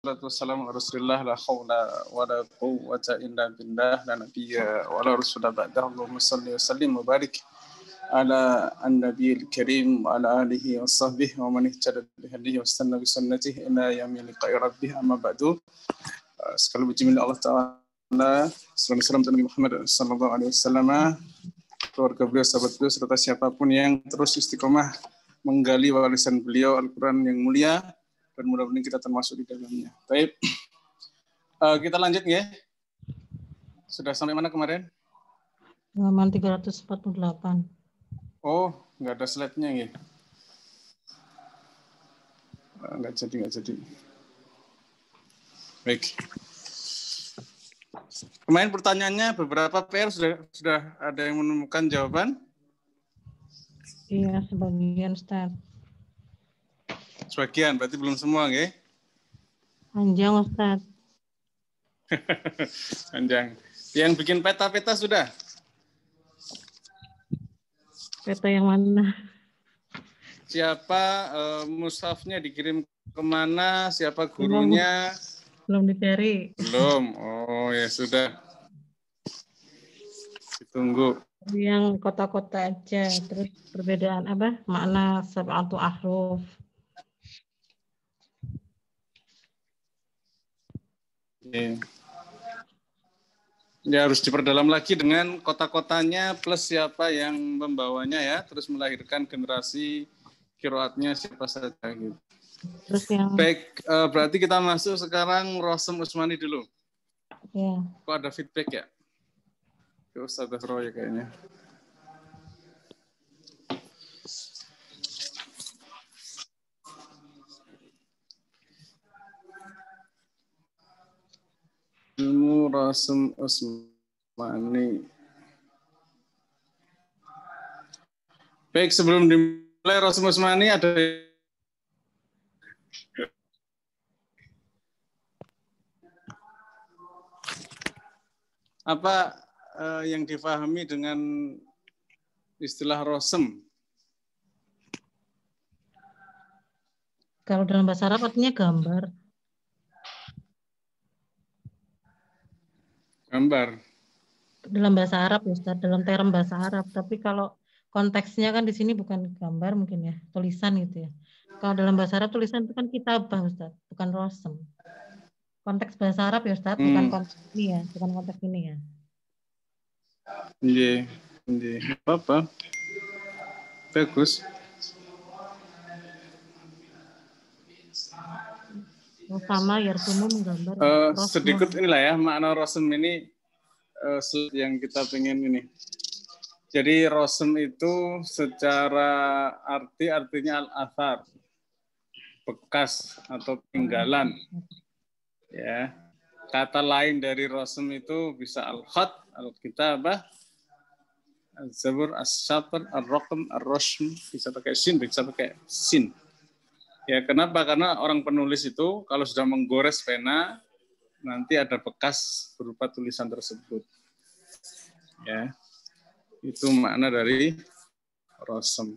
Assalamualaikum warahmatullahi ala la quwwata illa nabiyya rasula Allahumma salli wa sallim wa barik ala karim wa ala alihi wa sahbihi wa man ihtada wa sanna bi sunnatihi ila yaumil liqa'i rabbih amma ba'du uh, sekali puji milik Allah taala Muhammad sallallahu alaihi wasallam keluarga beliau sahabat beliau serta siapapun yang terus istiqomah menggali warisan beliau Al-Qur'an yang mulia dan mudah-mudahan kita termasuk di dalamnya. Baik, uh, kita lanjut ya. Sudah sampai mana kemarin? Halaman 348. Oh, nggak ada slide-nya ya? Eh, nggak jadi, nggak jadi. Baik. Kemarin pertanyaannya beberapa PR sudah sudah ada yang menemukan jawaban? Iya, sebagian start. Sebagian, berarti belum semua, nggih? Panjang, Ustaz. Panjang. Yang bikin peta-peta sudah? Peta yang mana? Siapa uh, eh, musafnya dikirim mana? Siapa gurunya? Belum, belum dicari. Belum. Oh ya sudah. Ditunggu. Yang kota-kota aja. Terus perbedaan apa? Makna sab'atu ahruf. Iya. Ya harus diperdalam lagi dengan kota-kotanya plus siapa yang membawanya ya, terus melahirkan generasi kiroatnya siapa saja gitu. Terus yang... Baik, eh, berarti kita masuk sekarang Rosem Usmani dulu. Ya. Kok ada feedback ya? Terus ada proyek kayaknya. Rasm Usmani. Baik, sebelum dimulai Rasm Usmani ada apa eh, yang difahami dengan istilah rosem? Kalau dalam bahasa Arab artinya gambar. Gambar. Dalam bahasa Arab ya Ustaz, dalam term bahasa Arab. Tapi kalau konteksnya kan di sini bukan gambar mungkin ya, tulisan gitu ya. Kalau dalam bahasa Arab tulisan itu kan kitabah Ustaz, bukan rosem. Konteks bahasa Arab ya Ustaz, hmm. bukan konteks ini ya, bukan konteks ini ya. Iya, iya. Apa-apa. Bagus. Sama Yarsumu menggambar. Uh, sedikit inilah ya makna rosem ini uh, yang kita pengen ini. Jadi rosem itu secara arti artinya al-athar bekas atau tinggalan. Ya. Kata lain dari rosem itu bisa al-khat, al-kitabah, zabur as-satr, al bisa pakai sin, bisa pakai sin. Ya, kenapa? Karena orang penulis itu kalau sudah menggores pena, nanti ada bekas berupa tulisan tersebut. Ya. Itu makna dari rosem.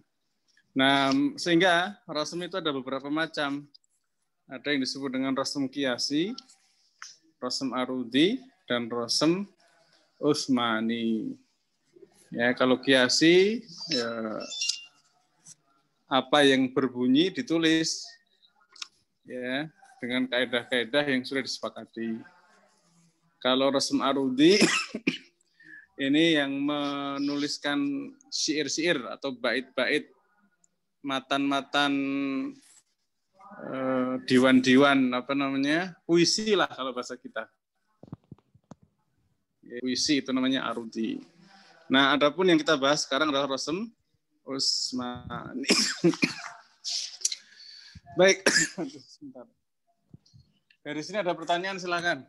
Nah, sehingga rosem itu ada beberapa macam. Ada yang disebut dengan rosem kiasi, rosem arudi, dan rosem usmani. Ya, kalau kiasi ya apa yang berbunyi ditulis ya dengan kaedah-kaedah yang sudah disepakati. Kalau Rasm Arudi ini yang menuliskan syair-syair atau bait-bait matan-matan diwan eh, diwan-diwan apa namanya puisi lah kalau bahasa kita puisi itu namanya arudi. Nah, adapun yang kita bahas sekarang adalah Rosem Usmani. Baik, sebentar. Dari sini ada pertanyaan silakan.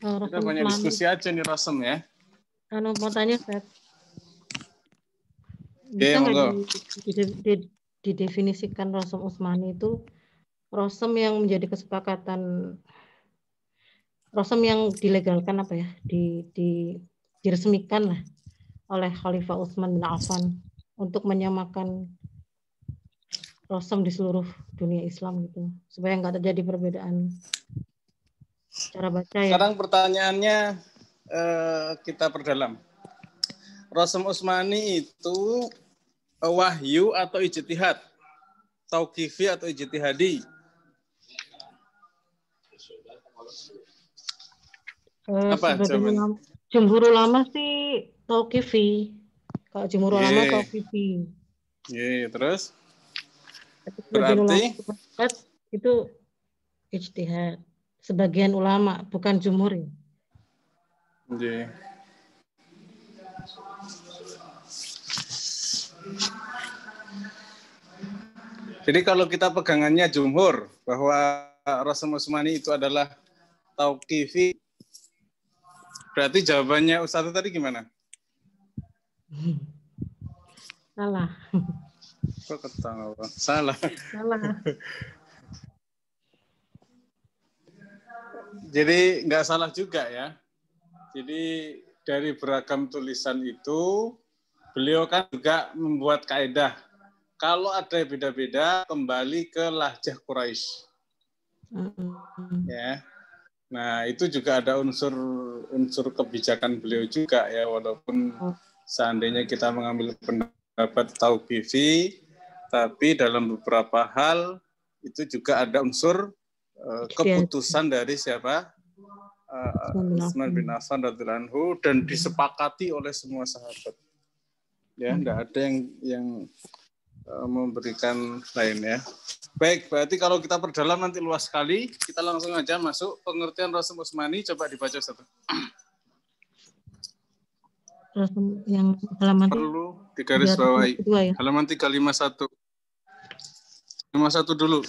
Kita banyak diskusi aja nih Rasem ya. Kalau mau tanya Fred. Bisa nggak didefinisikan Rosem Usmani itu Rosem yang menjadi kesepakatan Rosem yang dilegalkan apa ya di, di diresmikan lah oleh Khalifah Utsman bin Affan untuk menyamakan rosem di seluruh dunia Islam gitu supaya nggak terjadi perbedaan cara baca ya. Sekarang pertanyaannya eh, kita perdalam. Rosem Utsmani itu eh, wahyu atau ijtihad? Tauqifi atau ijtihadi? Eh, Apa Jumhur ulama sih tauqifi. Kalau jumhur yeah. ulama tauqifi. Iya, yeah, iya, iya, terus? Berarti itu ijtihad. Sebagian ulama, bukan jumhur Iya. Yeah. Jadi kalau kita pegangannya jumhur bahwa Rasul Musmani itu adalah tauqifi, berarti jawabannya Ustaz tadi gimana? Salah. Kok ketawa? Salah. Salah. Jadi nggak salah juga ya. Jadi dari beragam tulisan itu beliau kan juga membuat kaedah. Kalau ada beda-beda kembali ke lahjah Quraisy. Ya. Nah, itu juga ada unsur unsur kebijakan beliau juga ya walaupun oh seandainya kita mengambil pendapat PV, tapi dalam beberapa hal itu juga ada unsur uh, keputusan dari siapa? Uh, eh, Utsman bin Affan radhiyallahu dan disepakati oleh semua sahabat. Ya, tidak ada yang yang eh, memberikan lain ya. Baik, berarti kalau kita perdalam nanti luas sekali, kita langsung aja masuk pengertian Rasul Usmani coba dibaca satu yang halaman perlu garis bawahi. Ya? Halaman 351. 51 dulu.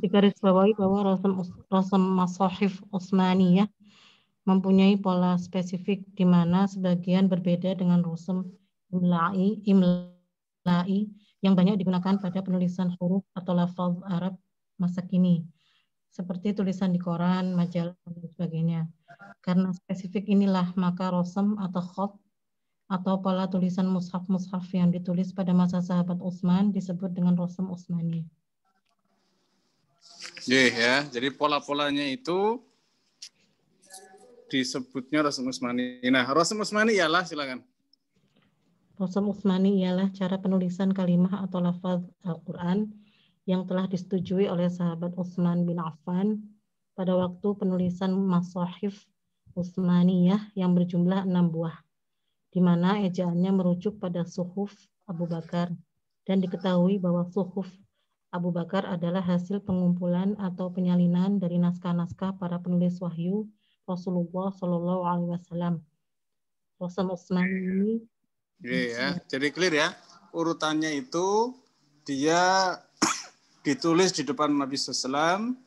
di garis bawahi bahwa rasam rasam masohif ya mempunyai pola spesifik di mana sebagian berbeda dengan Rosen imla'i, imla'i yang banyak digunakan pada penulisan huruf atau lafaz Arab masa kini seperti tulisan di koran, majalah, dan sebagainya. Karena spesifik inilah, maka rosem atau khot atau pola tulisan mushaf-mushaf yang ditulis pada masa sahabat Utsman disebut dengan Rosem Utsmani. Yeah, ya. Jadi pola-polanya itu disebutnya Rosem Utsmani. Nah, Rosem Utsmani ialah silakan. Rosem Utsmani ialah cara penulisan kalimah atau lafaz Al-Qur'an yang telah disetujui oleh sahabat Utsman bin Affan pada waktu penulisan Masahif Utsmaniyah yang berjumlah enam buah di mana ejaannya merujuk pada suhuf Abu Bakar dan diketahui bahwa suhuf Abu Bakar adalah hasil pengumpulan atau penyalinan dari naskah-naskah para penulis wahyu Rasulullah Shallallahu Alaihi Wasallam. Rasul Utsman iya, ini. Iya, iya ya. jadi clear ya. Urutannya itu dia ditulis di depan Nabi Sallam,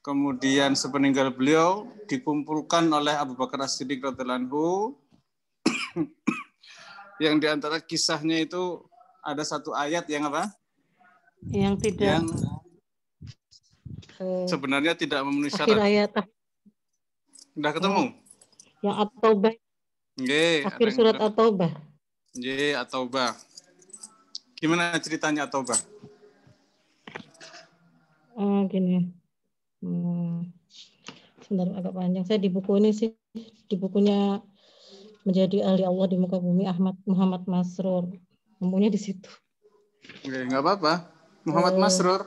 kemudian sepeninggal beliau dikumpulkan oleh Abu Bakar As-Siddiq radhiallahu yang diantara kisahnya itu ada satu ayat yang apa? Yang tidak. Yang eh, sebenarnya tidak memenuhi syarat. Akhir ayat. Sudah ketemu? Eh, yang At-Taubah. Akhir surat At-Taubah. Ye, At-Taubah. Gimana ceritanya At-Taubah? Oh, gini. Hmm. Sebentar agak panjang. Saya di buku ini sih, di bukunya menjadi ahli Allah di muka bumi Ahmad Muhammad Masrur. Namanya di situ. Oke, nggak apa-apa. Muhammad uh, Masrur.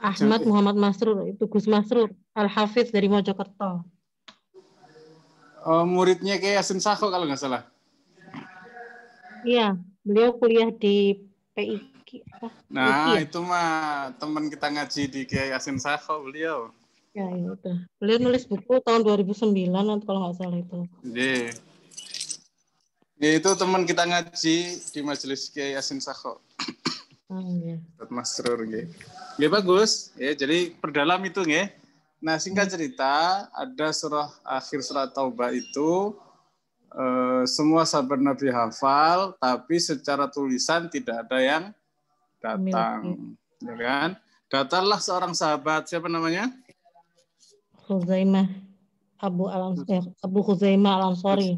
Ahmad Jadi. Muhammad Masrur itu Gus Masrur Al Hafiz dari Mojokerto. Oh, muridnya kayak Yasin Sako kalau nggak salah. Iya, beliau kuliah di PIK. Nah, PIK. Ya? itu mah teman kita ngaji di Kiai Yasin Sako beliau. Ya, ya udah. Beliau nulis buku tahun 2009 atau kalau nggak salah itu. Iya. itu teman kita ngaji di majelis Kiai Yasin Sako. Oh, ah, iya. Mas Rur, ya. ya bagus. Ya, jadi perdalam itu ya. Nah singkat cerita ada surah akhir surat Taubah itu eh, semua sahabat Nabi hafal, tapi secara tulisan tidak ada yang datang, ya kan? Datanglah seorang sahabat siapa namanya? Huzaimah Abu Alam eh, Abu Huzaimah Alam Ansori.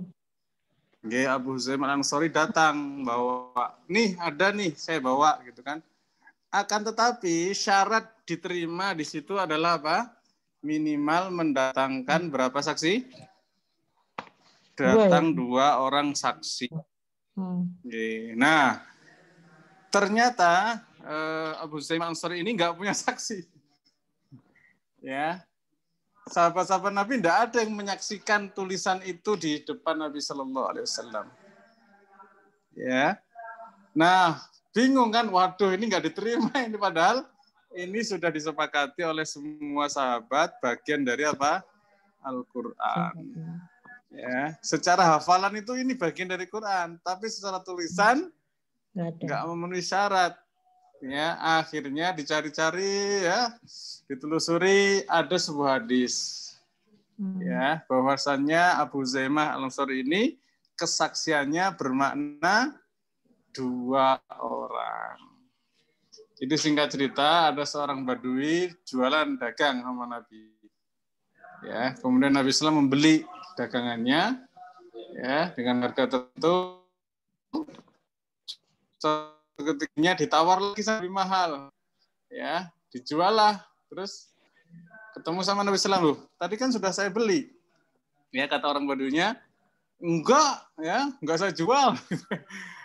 Okay, Abu Huzaimah Alam Ansori datang bawa, nih ada nih saya bawa gitu kan. Akan tetapi syarat diterima di situ adalah apa? Minimal mendatangkan berapa saksi? Ya? Datang dua, orang saksi. Hmm. Nah, ternyata eh, Abu Zaim Ansori ini nggak punya saksi. Ya, sahabat-sahabat Nabi tidak ada yang menyaksikan tulisan itu di depan Nabi Shallallahu Alaihi Wasallam. Ya, nah bingung kan, waduh ini nggak diterima ini padahal ini sudah disepakati oleh semua sahabat bagian dari apa Al-Quran. Ya, secara hafalan itu ini bagian dari Quran, tapi secara tulisan nggak memenuhi syarat ya akhirnya dicari-cari ya ditelusuri ada sebuah hadis hmm. ya bahwasannya Abu Zaimah al ansori ini kesaksiannya bermakna dua orang jadi singkat cerita ada seorang badui jualan dagang sama Nabi ya kemudian Nabi Islam membeli dagangannya ya dengan harga tertentu ketiganya ditawar lagi lebih mahal. Ya, dijual lah. Terus ketemu sama Nabi Sallam, loh, tadi kan sudah saya beli. Ya, kata orang Badunya, enggak, ya, enggak saya jual.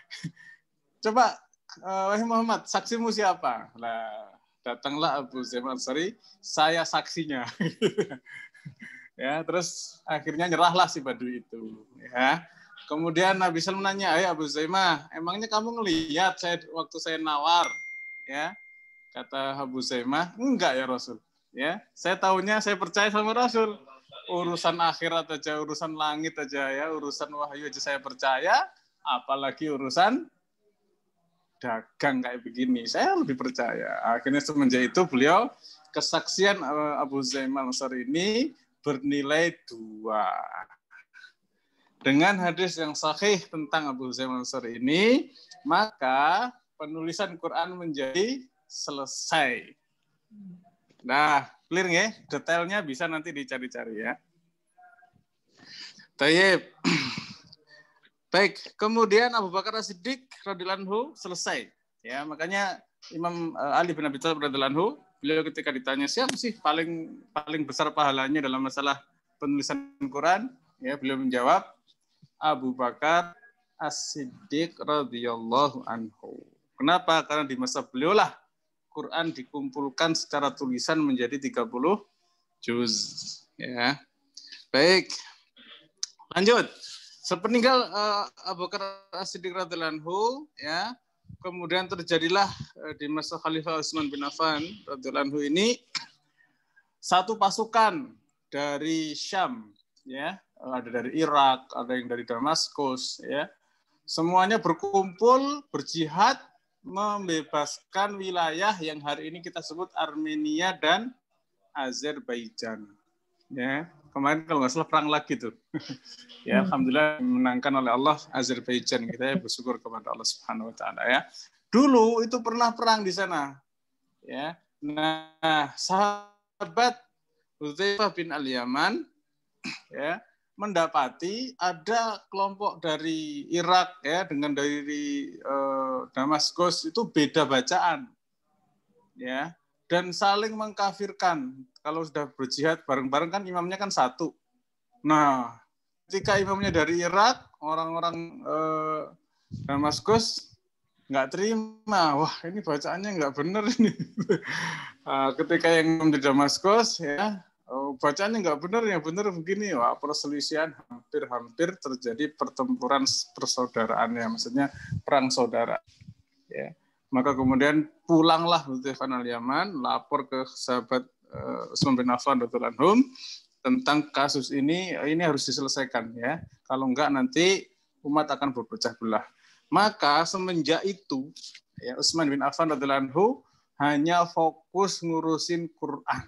Coba, eh, wahai Muhammad, saksimu siapa? Lah, datanglah Abu Zaman Sari saya saksinya. ya, terus akhirnya nyerahlah si Badu itu. Ya, Kemudian Nabi SAW menanya, ayo Abu Zaimah, emangnya kamu ngelihat saya waktu saya nawar? Ya, kata Abu Zaimah, enggak ya Rasul. Ya, saya tahunya saya percaya sama Rasul. Urusan akhirat aja, urusan langit aja ya, urusan wahyu aja saya percaya, apalagi urusan dagang kayak begini. Saya lebih percaya. Akhirnya semenjak itu beliau kesaksian Abu Zaimah Ansari ini bernilai dua. Dengan hadis yang sahih tentang Abu Zaid Mansur ini, maka penulisan Quran menjadi selesai. Nah, clear ya? Detailnya bisa nanti dicari-cari ya. Tayyib. Baik, kemudian Abu Bakar As-Siddiq radhiyallahu selesai. Ya, makanya Imam eh, Ali bin Abi Thalib radhiyallahu beliau ketika ditanya siapa sih paling paling besar pahalanya dalam masalah penulisan Quran, ya beliau menjawab Abu Bakar As-Siddiq radhiyallahu anhu. Kenapa? Karena di masa beliau lah Quran dikumpulkan secara tulisan menjadi 30 juz. Ya. Baik. Lanjut. Sepeninggal uh, Abu Bakar As-Siddiq radhiyallahu anhu, ya. Kemudian terjadilah eh, di masa Khalifah Utsman bin Affan radhiyallahu anhu ini satu pasukan dari Syam, ya, ada dari Irak, ada yang dari Damaskus, ya. Semuanya berkumpul, berjihad, membebaskan wilayah yang hari ini kita sebut Armenia dan Azerbaijan. Ya, kemarin kalau nggak salah perang lagi tuh. ya, alhamdulillah menangkan oleh Allah Azerbaijan kita ya bersyukur kepada Allah Subhanahu wa taala ya. Dulu itu pernah perang di sana. Ya. Nah, sahabat Hudzaifah bin Al-Yaman ya, mendapati ada kelompok dari Irak ya dengan dari eh, Damaskus itu beda bacaan ya dan saling mengkafirkan kalau sudah berjihad bareng-bareng kan imamnya kan satu nah ketika imamnya dari Irak orang-orang eh, Damaskus nggak terima wah ini bacaannya nggak benar ini ah, ketika yang di Damaskus ya Oh, bacanya nggak benar yang benar begini wah perselisihan hampir-hampir terjadi pertempuran persaudaraan, ya. maksudnya perang saudara ya maka kemudian pulanglah Hudzaifah al Yaman lapor ke sahabat uh, eh, bin Affan Anhum tentang kasus ini ini harus diselesaikan ya kalau enggak nanti umat akan berpecah belah maka semenjak itu ya Utsman bin Affan radhiyallahu hanya fokus ngurusin Quran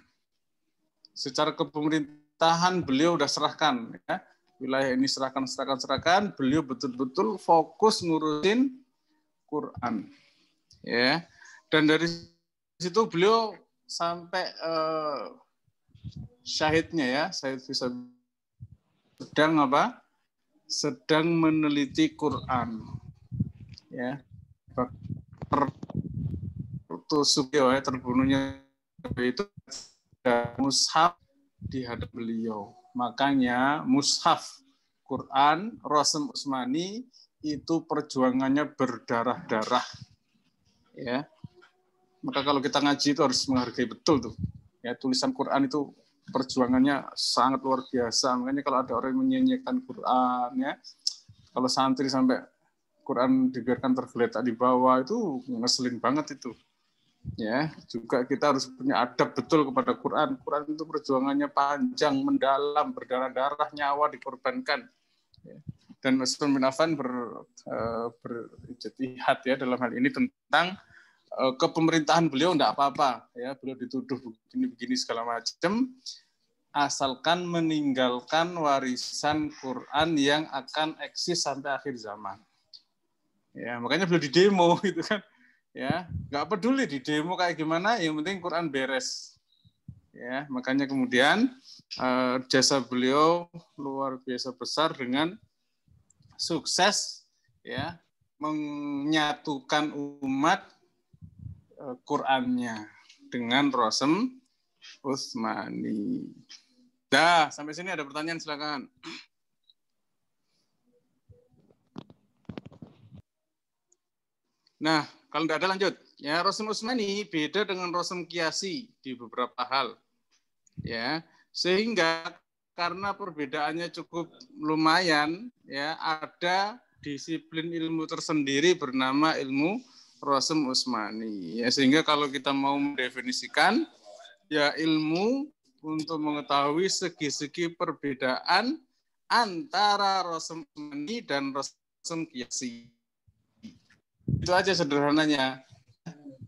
secara kepemerintahan beliau sudah serahkan ya. Wilayah ini serahkan serahkan serahkan, beliau betul-betul fokus ngurusin Quran. Ya. Dan dari situ beliau sampai uh, syahidnya ya, syahid bisa sedang apa? Sedang meneliti Quran. Ya. Ter, ya terbunuhnya itu mushaf di hadap beliau. Makanya mushaf Quran Rasul Usmani itu perjuangannya berdarah-darah. Ya. Maka kalau kita ngaji itu harus menghargai betul tuh. Ya, tulisan Quran itu perjuangannya sangat luar biasa. Makanya kalau ada orang yang menyanyikan Quran ya, kalau santri sampai Quran dibiarkan tergeletak di bawah itu ngeselin banget itu ya juga kita harus punya adab betul kepada Quran Quran itu perjuangannya panjang mendalam berdarah darah nyawa dikorbankan ya. dan Rasul bin Affan ber, eh, ber, ya dalam hal ini tentang eh, kepemerintahan beliau tidak apa-apa ya beliau dituduh begini-begini segala macam asalkan meninggalkan warisan Quran yang akan eksis sampai akhir zaman ya makanya beliau didemo gitu kan ya nggak peduli di demo kayak gimana yang penting Quran beres ya makanya kemudian uh, jasa beliau luar biasa besar dengan sukses ya menyatukan umat uh, Qurannya dengan Rosem Utsmani. Dah, sampai sini ada pertanyaan silakan. Nah, kalau tidak ada lanjut. Ya, Rosem Usmani beda dengan Rosem Kiasi di beberapa hal. Ya, sehingga karena perbedaannya cukup lumayan, ya ada disiplin ilmu tersendiri bernama ilmu Rosem Usmani. Ya, sehingga kalau kita mau mendefinisikan, ya ilmu untuk mengetahui segi-segi perbedaan antara Rosem Usmani dan Rosem Kiasi. Itu aja sederhananya.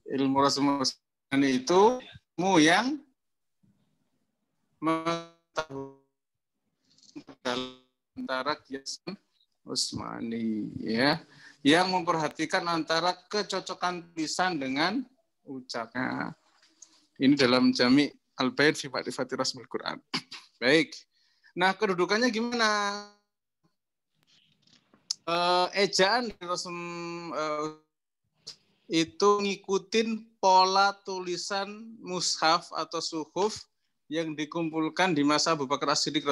Ilmu rasul itu mu yang mengetahui antara kiasan Usmani ya yang memperhatikan antara kecocokan tulisan dengan ucapnya. Ini dalam jami al bayt fi ma'rifati rasmil Quran. Baik. Nah, kedudukannya gimana? uh, ejaan uh, itu ngikutin pola tulisan mushaf atau suhuf yang dikumpulkan di masa Abu Bakar As-Siddiq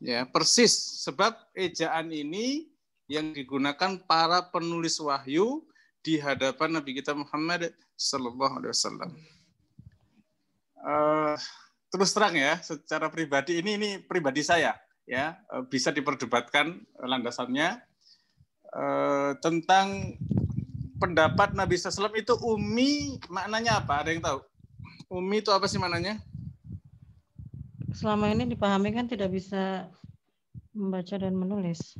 Ya, persis sebab ejaan ini yang digunakan para penulis wahyu di hadapan Nabi kita Muhammad sallallahu alaihi wasallam. Eh, terus terang ya, secara pribadi ini ini pribadi saya ya eh, bisa diperdebatkan landasannya eh, tentang pendapat Nabi Sallam itu umi maknanya apa? Ada yang tahu? Umi itu apa sih maknanya? Selama ini dipahami kan tidak bisa membaca dan menulis.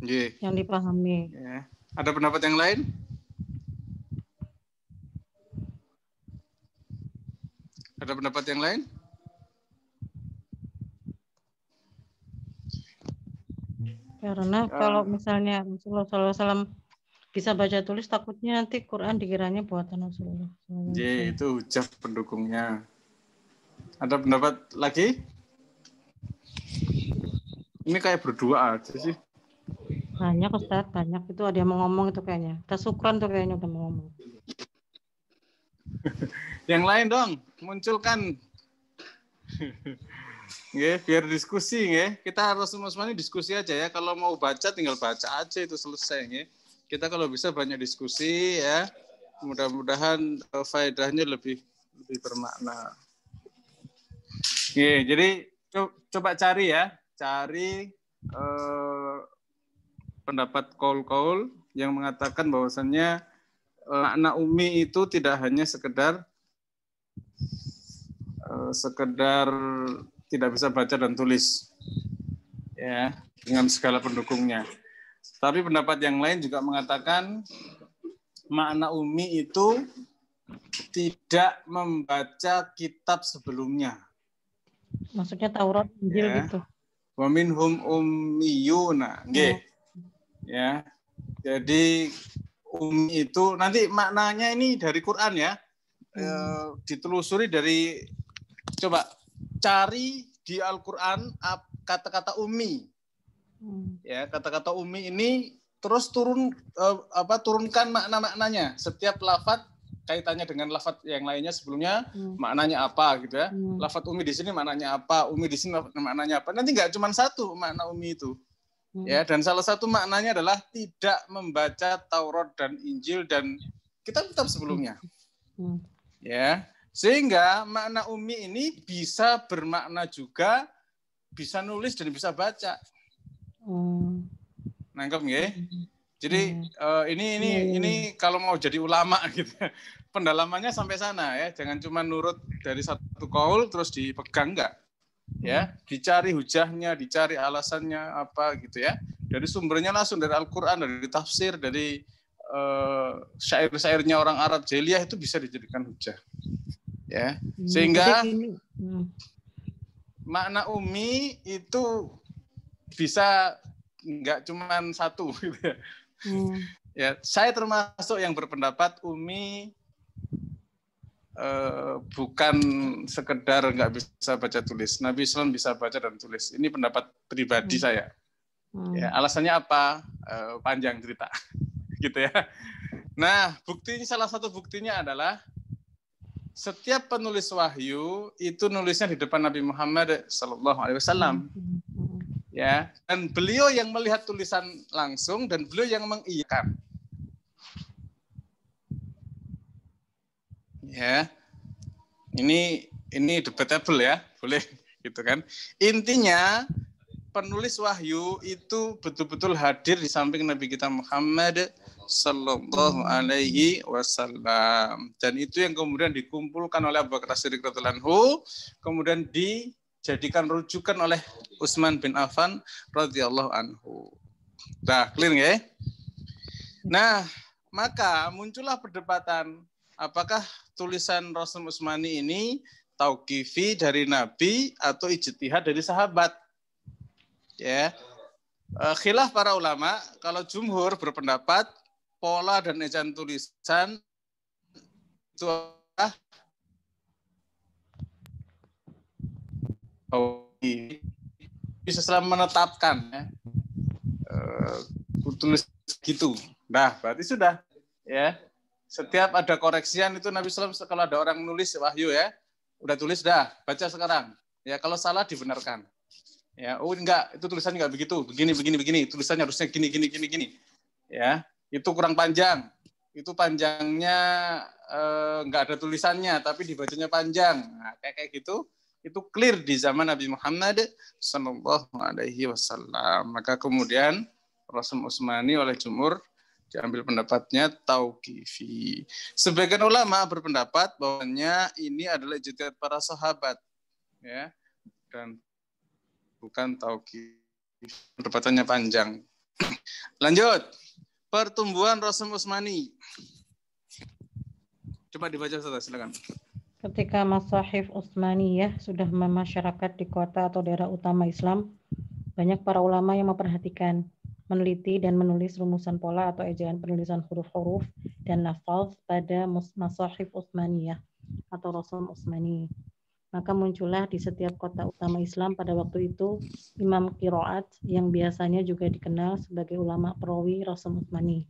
Yeah. Yang dipahami. Yeah. Ada pendapat yang lain? Ada pendapat yang lain? Karena uh, kalau misalnya Rasulullah SAW bisa baca tulis, takutnya nanti Quran dikiranya buatan Rasulullah. Jadi itu hujah pendukungnya. Ada pendapat lagi? Ini kayak berdua aja sih. Banyak Ustaz, banyak. Itu ada yang mau ngomong itu kayaknya. Tasukran itu tuh kayaknya udah mau ngomong. yang lain dong, munculkan Ya, biar diskusi ya. Kita harus semua-semuanya diskusi aja ya. Kalau mau baca tinggal baca aja itu selesai ya. Kita kalau bisa banyak diskusi ya. Mudah-mudahan eh, faedahnya lebih lebih bermakna. Oke, jadi co coba cari ya, cari eh, pendapat Kaul-Kaul yang mengatakan bahwasannya eh, makna umi itu tidak hanya sekedar eh, sekedar tidak bisa baca dan tulis ya dengan segala pendukungnya. Tapi pendapat yang lain juga mengatakan makna umi itu tidak membaca kitab sebelumnya. Maksudnya Taurat, Injil ya. gitu. minhum ummiyuna. Nggih. Ya. ya. Jadi umi itu nanti maknanya ini dari Quran ya. Hmm. E, ditelusuri dari coba cari di Al-Quran kata-kata umi. Hmm. Ya, kata-kata umi ini terus turun uh, apa turunkan makna-maknanya. Setiap lafat kaitannya dengan lafat yang lainnya sebelumnya hmm. maknanya apa gitu ya. Hmm. Lafat umi di sini maknanya apa, umi di sini maknanya apa. Nanti nggak cuma satu makna umi itu. Hmm. Ya, dan salah satu maknanya adalah tidak membaca Taurat dan Injil dan kitab-kitab sebelumnya. Hmm. Ya. Sehingga makna umi ini bisa bermakna juga bisa nulis dan bisa baca. Hmm. Nangkep nggih? Hmm. Jadi hmm. uh, ini ini hmm. ini kalau mau jadi ulama gitu. Pendalamannya sampai sana ya, jangan cuma nurut dari satu kaul terus dipegang enggak. Ya, hmm. dicari hujahnya, dicari alasannya apa gitu ya. Dari sumbernya langsung dari Al-Qur'an, dari tafsir, dari uh, syair-syairnya orang Arab jeliah itu bisa dijadikan hujah ya. Hmm. Sehingga hmm. makna umi itu bisa nggak cuma satu gitu ya. Hmm. ya. saya termasuk yang berpendapat umi eh, bukan sekedar nggak bisa baca tulis Nabi Islam bisa baca dan tulis ini pendapat pribadi hmm. saya hmm. ya alasannya apa eh, panjang cerita gitu ya nah buktinya salah satu buktinya adalah setiap penulis wahyu itu nulisnya di depan Nabi Muhammad Sallallahu Alaihi Wasallam. Ya, dan beliau yang melihat tulisan langsung dan beliau yang mengiyakan. Ya, ini ini debatable ya, boleh gitu kan. Intinya penulis wahyu itu betul-betul hadir di samping Nabi kita Muhammad Sallallahu Alaihi Wasallam. Dan itu yang kemudian dikumpulkan oleh Abu Bakar Siddiq radhiallahu kemudian dijadikan rujukan oleh Utsman bin Affan radhiyallahu anhu. Nah, clear ya? Nah, maka muncullah perdebatan apakah tulisan Rasul Utsmani ini tauqifi dari Nabi atau ijtihad dari sahabat. Ya. Eh, khilaf para ulama, kalau jumhur berpendapat pola dan ejaan tulisan itu adalah bisa selama menetapkan ya. uh, tulis gitu. Nah, berarti sudah ya. Setiap ada koreksian itu Nabi Sallam kalau ada orang nulis wahyu ya, udah tulis dah, baca sekarang. Ya kalau salah dibenarkan. Ya, oh enggak, itu tulisannya enggak begitu, begini begini begini, tulisannya harusnya gini gini gini gini. Ya itu kurang panjang. Itu panjangnya eh, nggak ada tulisannya, tapi dibacanya panjang. Nah, kayak kayak gitu, itu clear di zaman Nabi Muhammad Sallallahu Alaihi Wasallam. Maka kemudian Rasul Utsmani oleh Jumur diambil pendapatnya tauqifi. Sebagian ulama berpendapat bahwanya ini adalah ijtihad para sahabat ya dan bukan tauqif. Pendapatannya panjang. Lanjut pertumbuhan rosem usmani. Coba dibaca Ustaz, silakan. Ketika Masahif ya sudah memasyarakat di kota atau daerah utama Islam, banyak para ulama yang memperhatikan, meneliti dan menulis rumusan pola atau ejaan penulisan huruf-huruf dan lafaz pada Masahif ya atau rasul usmani maka muncullah di setiap kota utama Islam pada waktu itu Imam Kiroat yang biasanya juga dikenal sebagai ulama perawi Rasul Utsmani.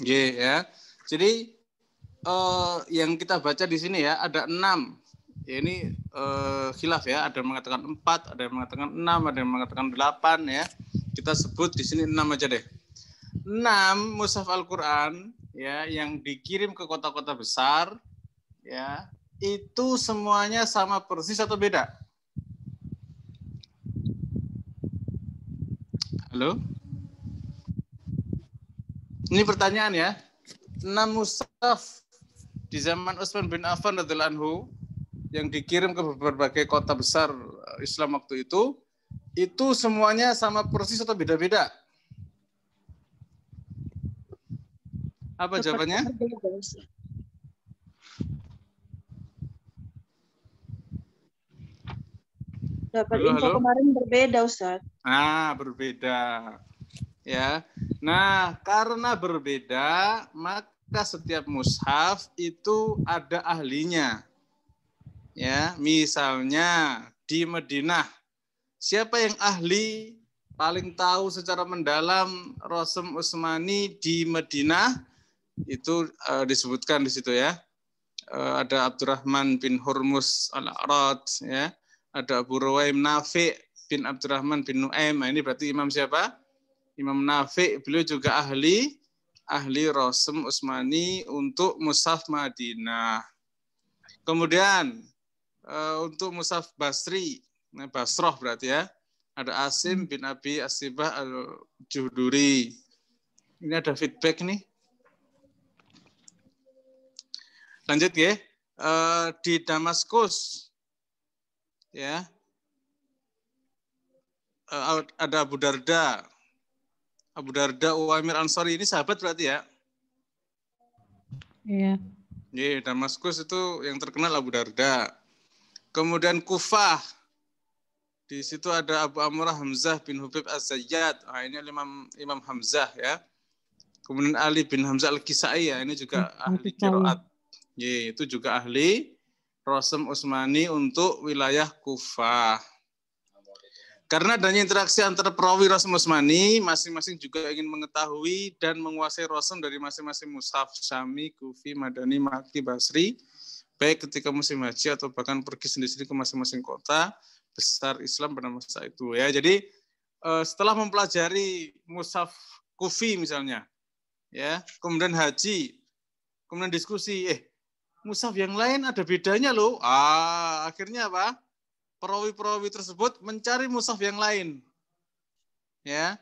Yeah, ya. Jadi uh, yang kita baca di sini ya ada enam. Ya, ini uh, khilaf ya. Ada yang mengatakan empat, ada yang mengatakan enam, ada yang mengatakan delapan ya. Kita sebut di sini enam aja deh. Enam mushaf Al-Qur'an ya yang dikirim ke kota-kota besar ya itu semuanya sama persis atau beda? Halo? Ini pertanyaan ya. Enam musaf di zaman Utsman bin Affan radhiyallahu anhu yang dikirim ke berbagai kota besar eh, Islam waktu itu, itu semuanya sama persis atau beda-beda? Apa jawabannya? Dapat halo, info halo. kemarin berbeda Ustaz. Ah, berbeda. Ya. Nah, karena berbeda, maka setiap mushaf itu ada ahlinya. Ya, misalnya di Madinah. Siapa yang ahli paling tahu secara mendalam Rosem Usmani di Madinah itu uh, disebutkan di situ ya. Uh, ada Abdurrahman bin Hurmus al-Arad ya ada Abu Ruwaim Nafi bin Abdurrahman bin Nuaim. Nah, ini berarti imam siapa? Imam Nafi. Beliau juga ahli ahli Rosem Usmani untuk Musaf Madinah. Kemudian eh, untuk Musaf Basri, nah, Basroh berarti ya, ada Asim bin Abi Asibah Al-Juhduri. Ini ada feedback nih. Lanjut ya. Eh, di Damaskus, ya eh, ada Abu Darda Abu Darda Uwamir Ansori ini sahabat berarti ya iya yeah. yeah, Damaskus itu yang terkenal Abu Darda kemudian Kufah di situ ada Abu Amrah Hamzah bin Hubib Az-Zayyad nah, ini Imam Imam Hamzah ya kemudian Ali bin Hamzah Al-Kisai ya ini juga hmm, ahli kiroat. Iya, itu juga ahli Rosem Usmani untuk wilayah Kufah. Karena adanya interaksi antara perawi Rosem Usmani, masing-masing juga ingin mengetahui dan menguasai Rosem dari masing-masing Musaf, Syami, Kufi, Madani, Maki, Basri, baik ketika musim haji atau bahkan pergi sendiri-sendiri ke masing-masing kota besar Islam pada masa itu. ya. Jadi eh, setelah mempelajari Musaf Kufi misalnya, ya kemudian haji, kemudian diskusi, eh musaf yang lain ada bedanya loh. Ah, akhirnya apa? Perawi-perawi tersebut mencari musaf yang lain. Ya.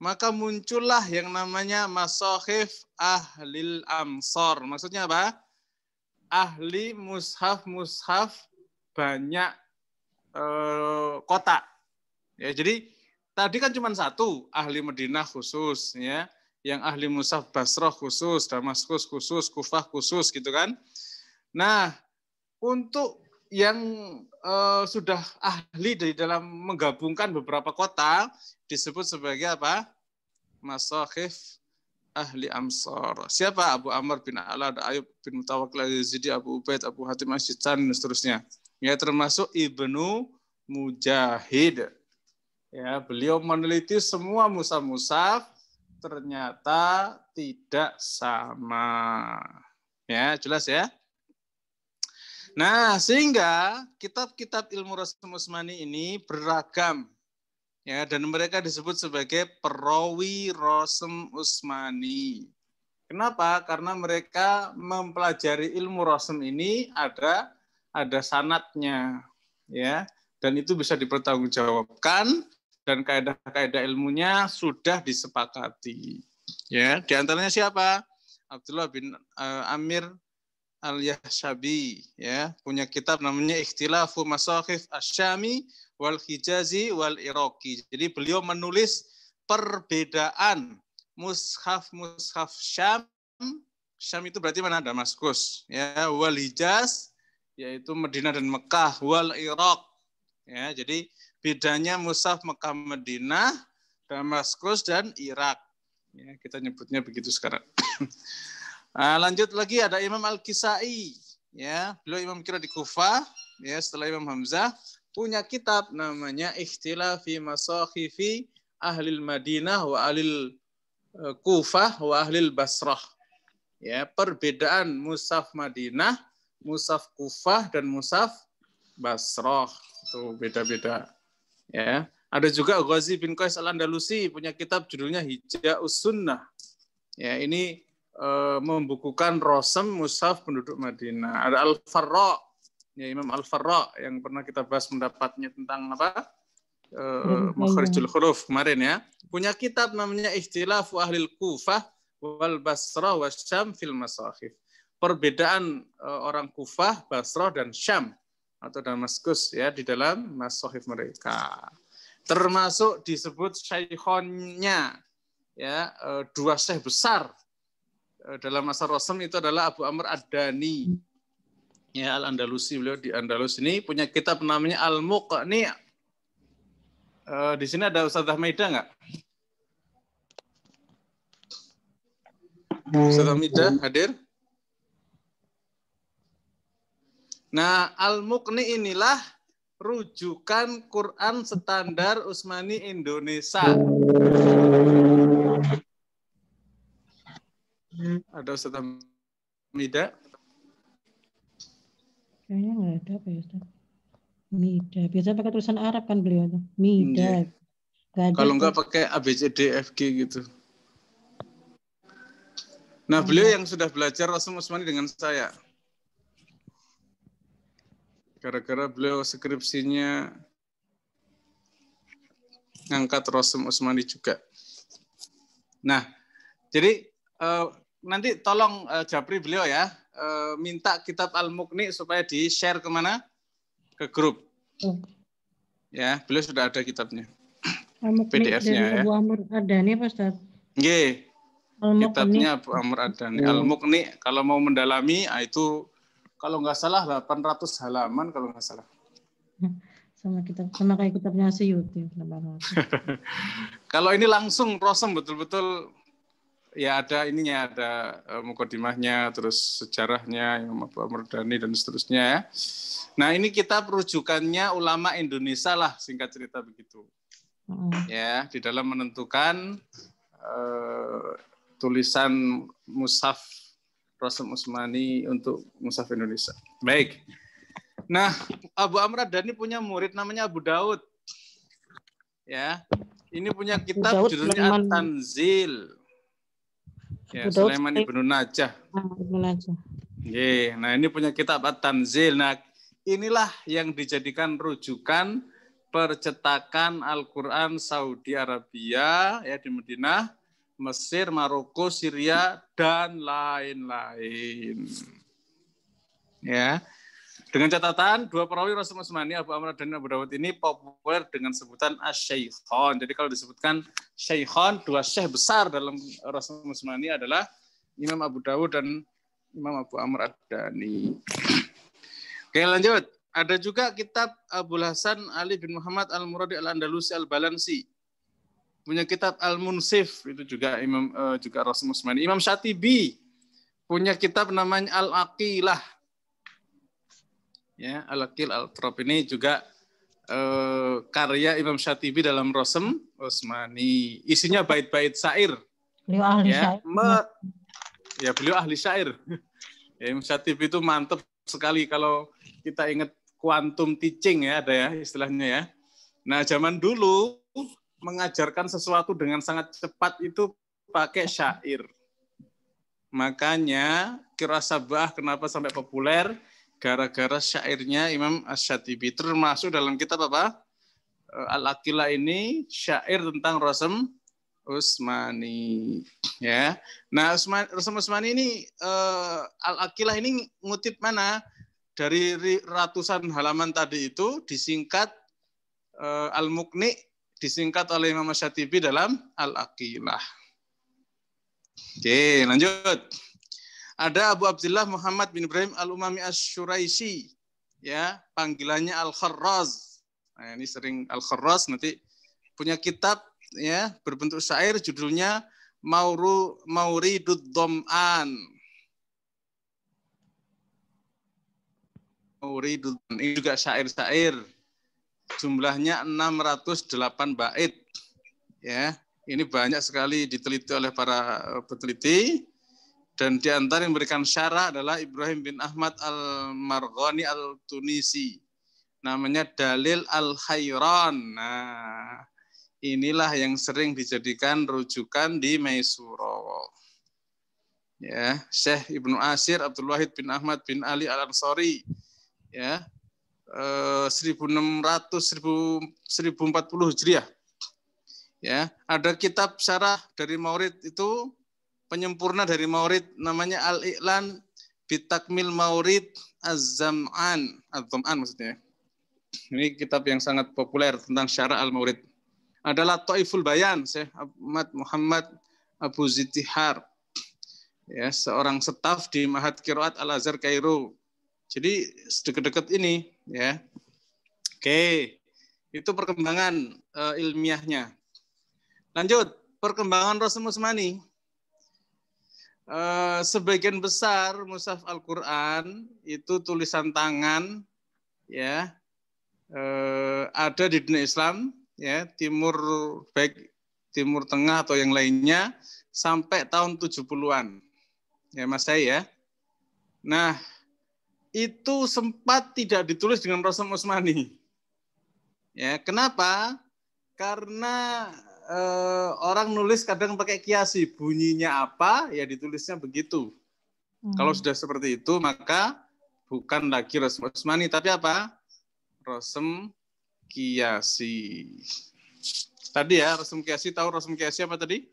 Maka muncullah yang namanya masohif ahlil amsor. Maksudnya apa? Ahli mushaf-mushaf banyak eh, kota. Ya, jadi tadi kan cuma satu, ahli Madinah khusus ya yang ahli musaf Basrah khusus, Damaskus khusus, Kufah khusus gitu kan. Nah, untuk yang uh, sudah ahli di dalam menggabungkan beberapa kota disebut sebagai apa? Masakhif ahli Amsor. Siapa? Abu Amr bin Ala, ada Ayub bin Mutawakil al-Yazidi, Abu Ubaid, Abu Hatim Asyitan, dan seterusnya. Ya, termasuk Ibnu Mujahid. Ya, beliau meneliti semua musaf-musaf ternyata tidak sama. Ya, jelas ya. Nah, sehingga kitab-kitab ilmu Rasul Usmani ini beragam. Ya, dan mereka disebut sebagai perawi Rasul Usmani. Kenapa? Karena mereka mempelajari ilmu Rasul ini ada ada sanatnya, ya. Dan itu bisa dipertanggungjawabkan dan kaidah-kaidah ilmunya sudah disepakati. Ya, di antaranya siapa? Abdullah bin uh, Amir Al-Yahshabi ya punya kitab namanya Ikhtilafu Masahif Asyami wal Hijazi wal Iraqi. Jadi beliau menulis perbedaan mushaf mushaf Syam. Syam itu berarti mana? Damaskus ya, wal Hijaz yaitu Medina dan Mekah, wal Iraq. Ya, jadi bedanya mushaf Mekah Madinah, Damaskus dan Irak. Ya, kita nyebutnya begitu sekarang. Nah, lanjut lagi ada Imam Al-Kisai. Ya, beliau Imam kira di Kufa, ya setelah Imam Hamzah punya kitab namanya Ikhtilafi Masakhifi Ahlil Madinah wa Ahlil eh, Kufah wa Ahlil Basrah. Ya, perbedaan Musaf Madinah, Musaf Kufah dan Musaf Basrah. Itu beda-beda. Ya. Ada juga Ghazi bin Qais Al-Andalusi punya kitab judulnya Hija'us Sunnah. Ya, ini Eh, membukukan Rosem Musaf penduduk Madinah. Ada Al-Farra, ya Imam Al-Farra yang pernah kita bahas pendapatnya tentang apa? Uh, eh, hmm, hmm. Makharijul kemarin ya. Punya kitab namanya Ikhtilafu Ahlil Kufah wal Basrah wa Syam fil Masahif. Perbedaan eh, orang Kufah, Basrah dan Syam atau Damaskus ya di dalam masahif mereka. Termasuk disebut syaikhonnya ya dua syekh besar Eh, dalam masa Rosem itu adalah Abu Amr ad Ya, Al-Andalusi beliau di Andalus ini punya kitab namanya Al-Muqni. Uh, di sini ada Ustazah Maida nggak? Eh, Ustazah Maida hadir? Nah, Al-Muqni inilah rujukan Quran standar Utsmani Indonesia. Hmm. Ada Ustaz Mida? Kayaknya nggak ada Pak ya, Ustaz. Mida. Biasanya pakai tulisan Arab kan beliau itu. Mida. Iya. Gak Kalau nggak pakai ABCDFG e gitu. Nah, beliau yang sudah belajar Rasul Usmani dengan saya. Gara-gara beliau skripsinya ngangkat Rasul Usmani juga. Nah, jadi Uh, nanti tolong uh, Japri beliau ya uh, minta kitab Al Mukni supaya di share kemana ke grup. Hmm. Ya, beliau sudah ada kitabnya. PDF-nya ya. Abu Amr Adani Pak Ustaz. Nggih. Kitabnya Abu Amr Adani. Hmm. Iya. Al Mukni kalau mau mendalami ah, itu kalau nggak salah 800 halaman kalau nggak salah. Sama kitab sama kayak kitabnya Suyuti kalau ini langsung rosem betul-betul ya ada ininya ada eh, mukodimahnya terus sejarahnya yang Bapak Merdani dan seterusnya ya. Nah ini kita perujukannya ulama Indonesia lah singkat cerita begitu Hmm. ya di dalam menentukan uh, tulisan Musaf Rasul Usmani untuk Musaf Indonesia. Baik. Nah Abu Amrad Dhani punya murid namanya Abu Daud ya. Ini punya kitab judulnya Tanzil. tanzil Ya, Daud Sulaiman Ibnu Najah. Ah, ibnu nah ini punya kitab At-Tanzil. Nah, inilah yang dijadikan rujukan percetakan Al-Qur'an Saudi Arabia ya di Medina, Mesir, Maroko, Syria dan lain-lain. Ya. Dengan catatan dua perawi Rasul Masmani Abu Amr dan Abu Dawud ini populer dengan sebutan Shaykhon. Jadi kalau disebutkan syaikhon dua syekh besar dalam Rasul Masmani adalah Imam Abu Dawud dan Imam Abu Amr Ad-Dani. Oke, lanjut. Ada juga kitab Abu Hasan Ali bin Muhammad Al-Muradi Al-Andalusi Al-Balansi. Punya kitab Al-Munsif itu juga Imam eh, juga Rasul Masmani. Imam Syatibi punya kitab namanya Al-Aqilah ya Al-Aqil Al-Trop ini juga eh, karya Imam Syatibi dalam Rosem Usmani. Isinya bait-bait syair. Beliau ahli ya, syair. ya beliau ahli syair. ya, Imam Syatibi itu mantep sekali kalau kita ingat kuantum teaching ya ada ya istilahnya ya. Nah, zaman dulu mengajarkan sesuatu dengan sangat cepat itu pakai syair. Makanya kira sabah kenapa sampai populer gara-gara syairnya Imam Asyatibi termasuk dalam kitab apa eh, al aqila ini syair tentang Rasem Usmani ya nah Usman, Usmani ini uh, eh, al aqila ini ngutip mana dari ratusan halaman tadi itu disingkat uh, eh, Al-Mukni disingkat oleh Imam Asyatibi dalam Al-Aqilah oke lanjut ada Abu Abdullah Muhammad bin Ibrahim Al-Umami Asy-Syuraisi Ya, panggilannya Al-Kharraz. Nah, ini sering Al-Kharraz nanti punya kitab ya berbentuk syair judulnya Mauru Mauridud Dom'an. Mauridud ini juga syair-syair. Jumlahnya 608 bait. Ya, ini banyak sekali diteliti oleh para eh, peneliti dan di antara yang memberikan syarah adalah Ibrahim bin Ahmad al Margoni al-Tunisi. Namanya Dalil al Hayran. Nah, inilah yang sering dijadikan rujukan di Maisuro. Ya, Syekh Ibnu Asir Abdul Wahid bin Ahmad bin Ali al Ansori, Ya, 1600 eh, 1040 Hijriah. Ya, ada kitab syarah dari Maurid itu penyempurna dari maurid namanya al Iklan bitakmil maurid az-zam'an, az-zam'an maksudnya. Ya. Ini kitab yang sangat populer tentang syara al-maurid. Adalah Taiful Bayan, Syekh Ahmad Muhammad Abu Zitihar. Ya, seorang staf di Mahat Kiroat Al-Azhar Kairo. Jadi sedekat-dekat ini ya. Oke. Itu perkembangan uh, ilmiahnya. Lanjut, perkembangan Rasul Musmani. Eh, sebagian besar mushaf Al-Qur'an itu tulisan tangan ya. Eh, ada di dunia Islam ya, timur baik timur tengah atau yang lainnya sampai tahun 70-an. Ya Mas saya ya. Nah, itu sempat tidak ditulis dengan Rasul Utsmani. Ya, kenapa? Karena eh, orang nulis kadang pakai kiasi bunyinya apa ya ditulisnya begitu. Hmm. Kalau sudah seperti itu maka bukan lagi Rosem Usmani tapi apa? Rosem Kiasi. Tadi ya Rosem Kiasi tahu Rosem Kiasi apa tadi?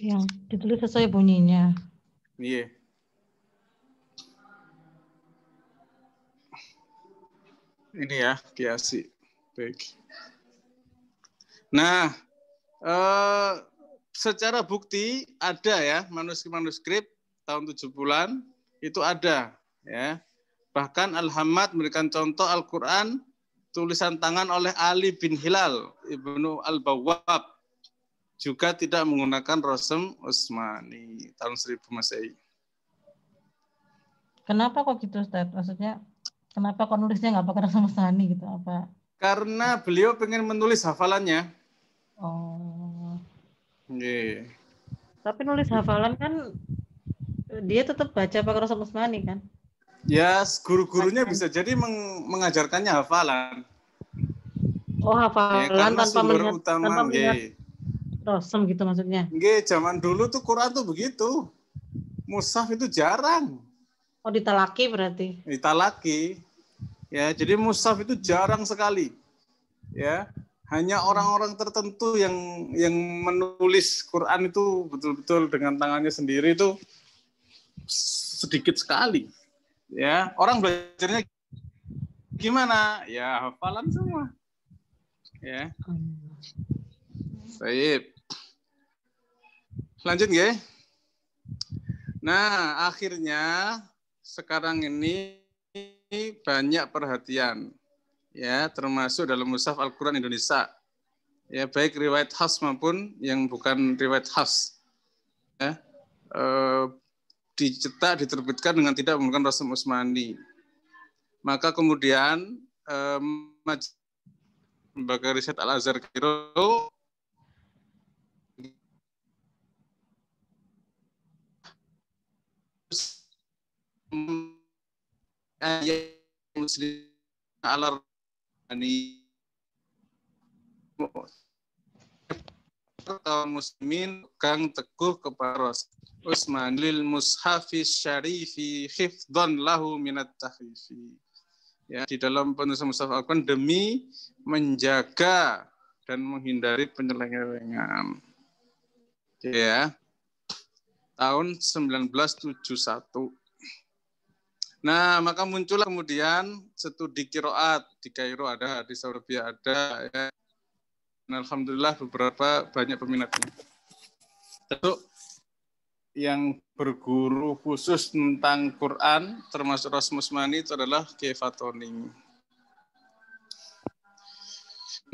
Yang ditulis sesuai bunyinya. Iya. Yeah. Ini ya kiasi. Baik. Nah, Eh, secara bukti ada ya manuskrip-manuskrip tahun 70-an itu ada ya. Bahkan Al-Hamad memberikan contoh Al-Qur'an tulisan tangan oleh Ali bin Hilal Ibnu Al-Bawwab juga tidak menggunakan rosem Utsmani tahun 1000 Masehi. Kenapa kok gitu Ustaz? Maksudnya kenapa kok nulisnya nggak pakai rosem Utsmani gitu apa? Karena beliau pengen menulis hafalannya. Oh. Yeah. Tapi nulis hafalan kan dia tetap baca Pak Rosa Musmani kan? Ya, yes, guru-gurunya bisa jadi meng mengajarkannya hafalan. Oh, hafalan ya, tanpa sumber melihat utama, tanpa melihat yeah. Rosem gitu maksudnya. Nggih, zaman dulu tuh Quran tuh begitu. Musaf itu jarang. Oh, ditalaki berarti. Ditalaki. Ya, jadi musaf itu jarang sekali. Ya hanya hmm. orang-orang tertentu yang yang menulis Quran itu betul-betul dengan tangannya sendiri itu sedikit sekali. Ya, orang belajarnya gimana? Ya hafalan semua. Ya. Baik. Lanjut ya. Nah, akhirnya sekarang ini banyak perhatian ya termasuk dalam mushaf Al-Qur'an Indonesia. Ya, baik riwayat khas maupun yang bukan riwayat khas. Ya, e, dicetak diterbitkan dengan tidak menggunakan Rasul Utsmani. Maka kemudian e, eh, lembaga riset Al Azhar Cairo muslim alar kaum muslimin kang teguh keparos Usman lil mushafi syarifi khifdhan lahu minat tahrifi ya di dalam penulisan mushaf al demi menjaga dan menghindari penyelenggaraan, ya tahun 1971 Nah, maka muncullah kemudian studi kiroat di Kairo ada, di Saudi ada. Ya. Nah, Alhamdulillah beberapa banyak peminatnya. Tentu yang berguru khusus tentang Quran, termasuk Rasmus Mani, itu adalah Kiai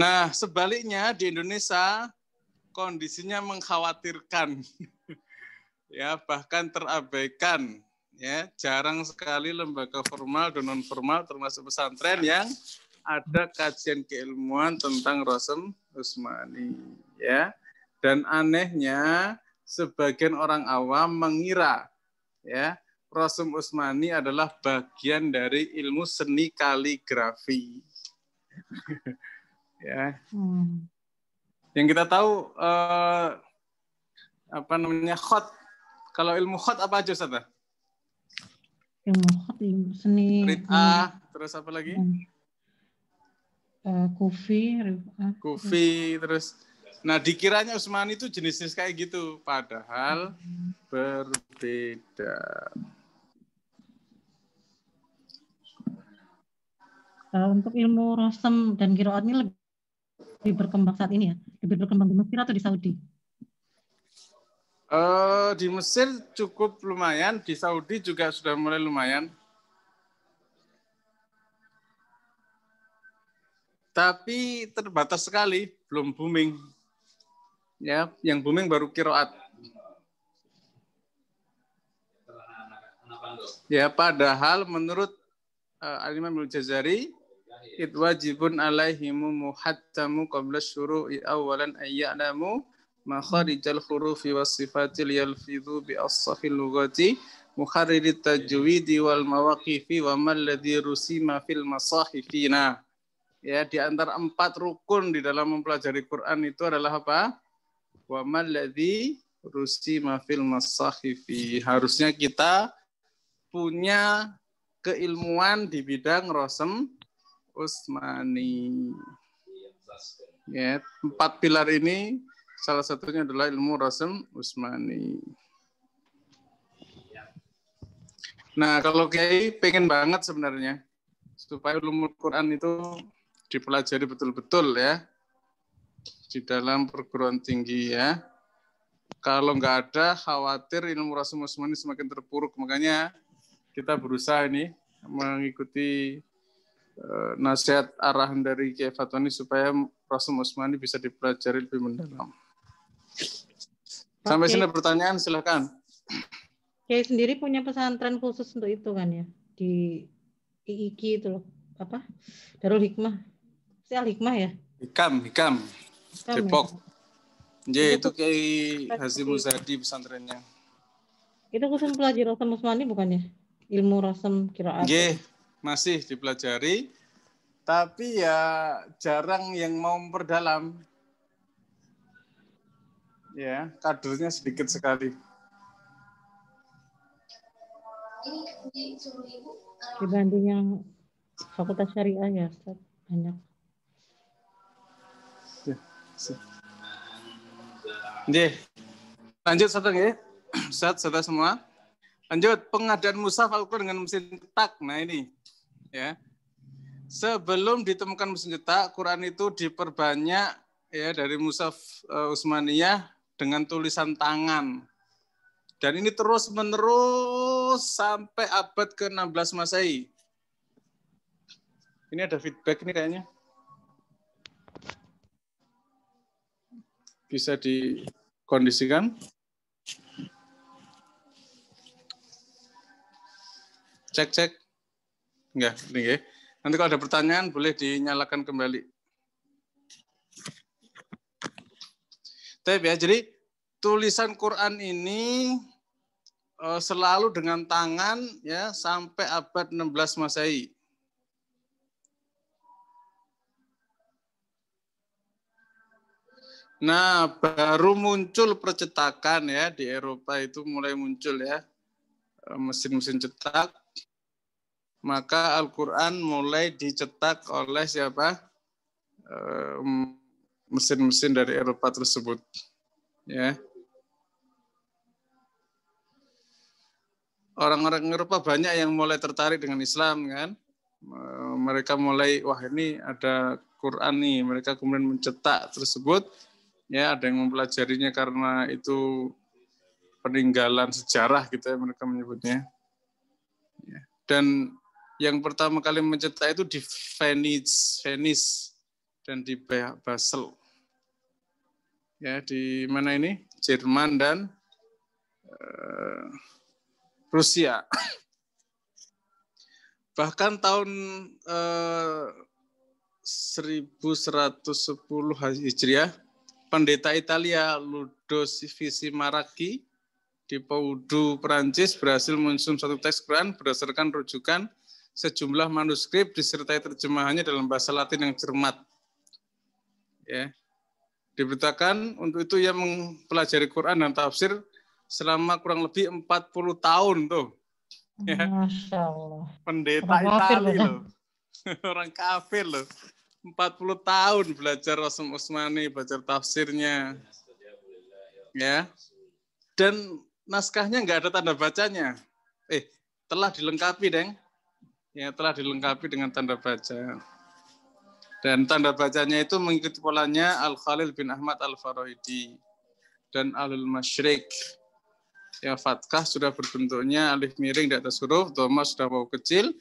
Nah, sebaliknya di Indonesia kondisinya mengkhawatirkan. ya, bahkan terabaikan ya jarang sekali lembaga formal dan non formal termasuk pesantren yang ada kajian keilmuan tentang rosem usmani ya dan anehnya sebagian orang awam mengira ya rosem usmani adalah bagian dari ilmu seni kaligrafi ya hmm. yang kita tahu eh, apa namanya khot kalau ilmu khot apa aja Ustaz? ilmu seni Rita terus apa lagi uh, kufi Rita. kufi terus nah dikiranya Usman itu jenis-jenis kayak gitu padahal hmm. berbeda uh, untuk ilmu rosem dan kiroat ini lebih, lebih berkembang saat ini ya lebih berkembang di Mesir atau di Saudi Uh, di Mesir cukup lumayan, di Saudi juga sudah mulai lumayan. Tapi terbatas sekali, belum booming. Ya, yang booming baru kiroat. Ya, padahal menurut uh, eh, Alimah Jazari, it wajibun alaihimu muhattamu qabla syuru'i awalan ayya'lamu makharijal hurufi was sifati liyalfidhu bi asfahil lughati muharriri tajwidi wal mawaqifi wa mal ladzi rusima fil masahifina ya di antara empat rukun di dalam mempelajari Quran itu adalah apa wa mal ladzi rusima fil masahifi harusnya kita punya keilmuan di bidang rosem usmani ya empat pilar ini Salah satunya adalah ilmu rasem Usmani. Nah, kalau Kiai pengen banget sebenarnya supaya ilmu Quran itu dipelajari betul-betul ya di dalam perguruan tinggi ya. Kalau nggak ada, khawatir ilmu Rasul Usmani semakin terpuruk. Makanya kita berusaha ini mengikuti eh, nasihat arahan dari Kiai Fatwani supaya Rasul Usmani bisa dipelajari lebih mendalam. Sampai sini pertanyaan silahkan. Kiai sendiri punya pesantren khusus untuk itu kan ya di IIK itu loh apa Darul Hikmah Al Hikmah ya Hikam Hikam, Hikam ya? Depok ya? Jadi, itu kayak hasil Muzadi pesantrennya itu khusus pelajari Rasam Usmani ya? ilmu Rasam Kiraat J, masih dipelajari tapi ya jarang yang mau memperdalam ya kadernya sedikit sekali eh, dibanding yang fakultas syariah ya Ustaz banyak Oke. Ya, Lanjut satu ya. Ustaz, saudara semua. Lanjut pengadaan Musaf Al-Qur'an dengan mesin cetak. Nah ini ya. Sebelum ditemukan mesin cetak, Quran itu diperbanyak ya dari Musaf uh, eh, Utsmaniyah dengan tulisan tangan. Dan ini terus menerus sampai abad ke-16 Masehi. Ini ada feedback nih kayaknya. Bisa dikondisikan. Cek, cek. Enggak, ini ya. Nanti kalau ada pertanyaan boleh dinyalakan kembali. Taip ya. Jadi tulisan Quran ini uh, selalu dengan tangan ya sampai abad 16 Masehi. Nah, baru muncul percetakan ya di Eropa itu mulai muncul ya eh, mesin-mesin cetak. Maka Al-Qur'an mulai dicetak oleh siapa? Eh, mesin-mesin dari Eropa tersebut. Ya. Orang-orang Eropa banyak yang mulai tertarik dengan Islam kan. Mereka mulai wah ini ada Quran nih, mereka kemudian mencetak tersebut. Ya, ada yang mempelajarinya karena itu peninggalan sejarah gitu ya mereka menyebutnya. Ya. Dan yang pertama kali mencetak itu di Venice, Venice dan di Basel ya di mana ini Jerman dan uh, Rusia. Bahkan tahun eh, uh, 1110 Hijriah, pendeta Italia Ludovisi Maraki di Paudu, Prancis berhasil menyusun satu teks Quran berdasarkan rujukan sejumlah manuskrip disertai terjemahannya dalam bahasa Latin yang cermat. Ya, Diberitakan untuk itu ia mempelajari Quran dan tafsir selama kurang lebih 40 tahun tuh. Ya. Masya Allah. Pendeta Orang Itali loh. Orang kafir loh. 40 tahun belajar Rasul Usmani, belajar tafsirnya. Ya. Dan naskahnya nggak ada tanda bacanya. Eh, telah dilengkapi, Deng. Ya, telah dilengkapi dengan tanda baca. Dan tanda bacanya itu mengikuti polanya Al-Khalil bin Ahmad Al-Faroidi dan Alul Masyrik. Ya, fatkah sudah berbentuknya alif miring di atas huruf, Thomas sudah bau kecil,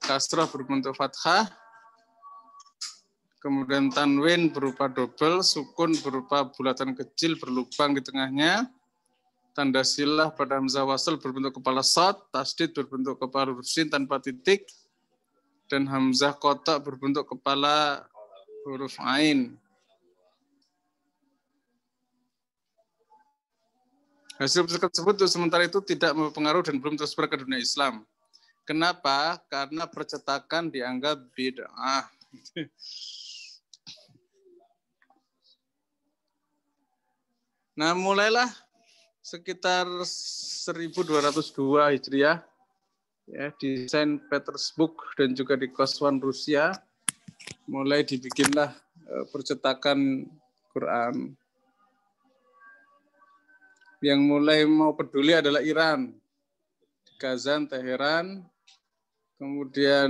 kasrah berbentuk fathah, kemudian tanwin berupa dobel, sukun berupa bulatan kecil berlubang di tengahnya, tanda silah pada hamzah wasal berbentuk kepala sot, tasdid berbentuk kepala huruf tanpa titik, dan hamzah kotak berbentuk kepala huruf ain. Hasil tersebut untuk sementara itu tidak mempengaruhi dan belum tersebar ke dunia Islam. Kenapa? Karena percetakan dianggap bid'ah. Nah, mulailah sekitar 1202 Hijriah ya, di Saint Petersburg dan juga di Koswan Rusia mulai dibikinlah e, percetakan Quran. Yang mulai mau peduli adalah Iran, di Kazan, Teheran, kemudian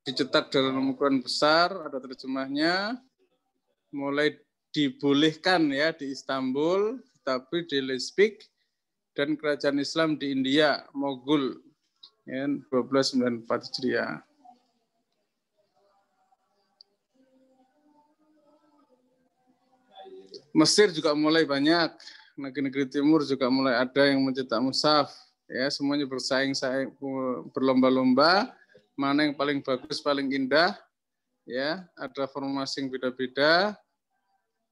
dicetak dalam ukuran besar, ada terjemahnya, mulai dibolehkan ya di Istanbul, tapi di Leipzig dan kerajaan Islam di India, Mogul 1294 Hijriah. Mesir juga mulai banyak, negeri-negeri timur juga mulai ada yang mencetak musaf. Ya, semuanya bersaing, saing, berlomba-lomba, mana yang paling bagus, paling indah. Ya, ada formasi yang beda-beda.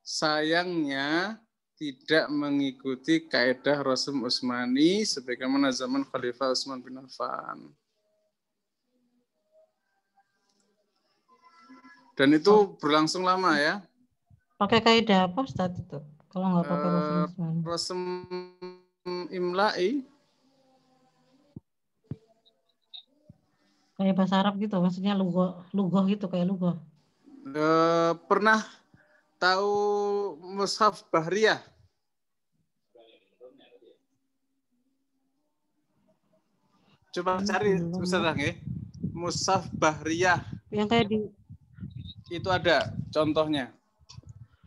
Sayangnya tidak mengikuti kaidah Rasul Utsmani sebagaimana zaman Khalifah Utsman bin Affan. Dan itu oh. berlangsung lama ya. Pakai kaidah apa Ustaz itu? Kalau nggak pakai uh, Rasul eh, Rasul imla'i. Kayak bahasa Arab gitu, maksudnya lugo-lugo gitu kayak lugo? Uh, eh, pernah Tahu Mushaf Bahriyah? Coba cari sekarang ya. Mushaf Bahriyah. Yang kayak di itu ada contohnya.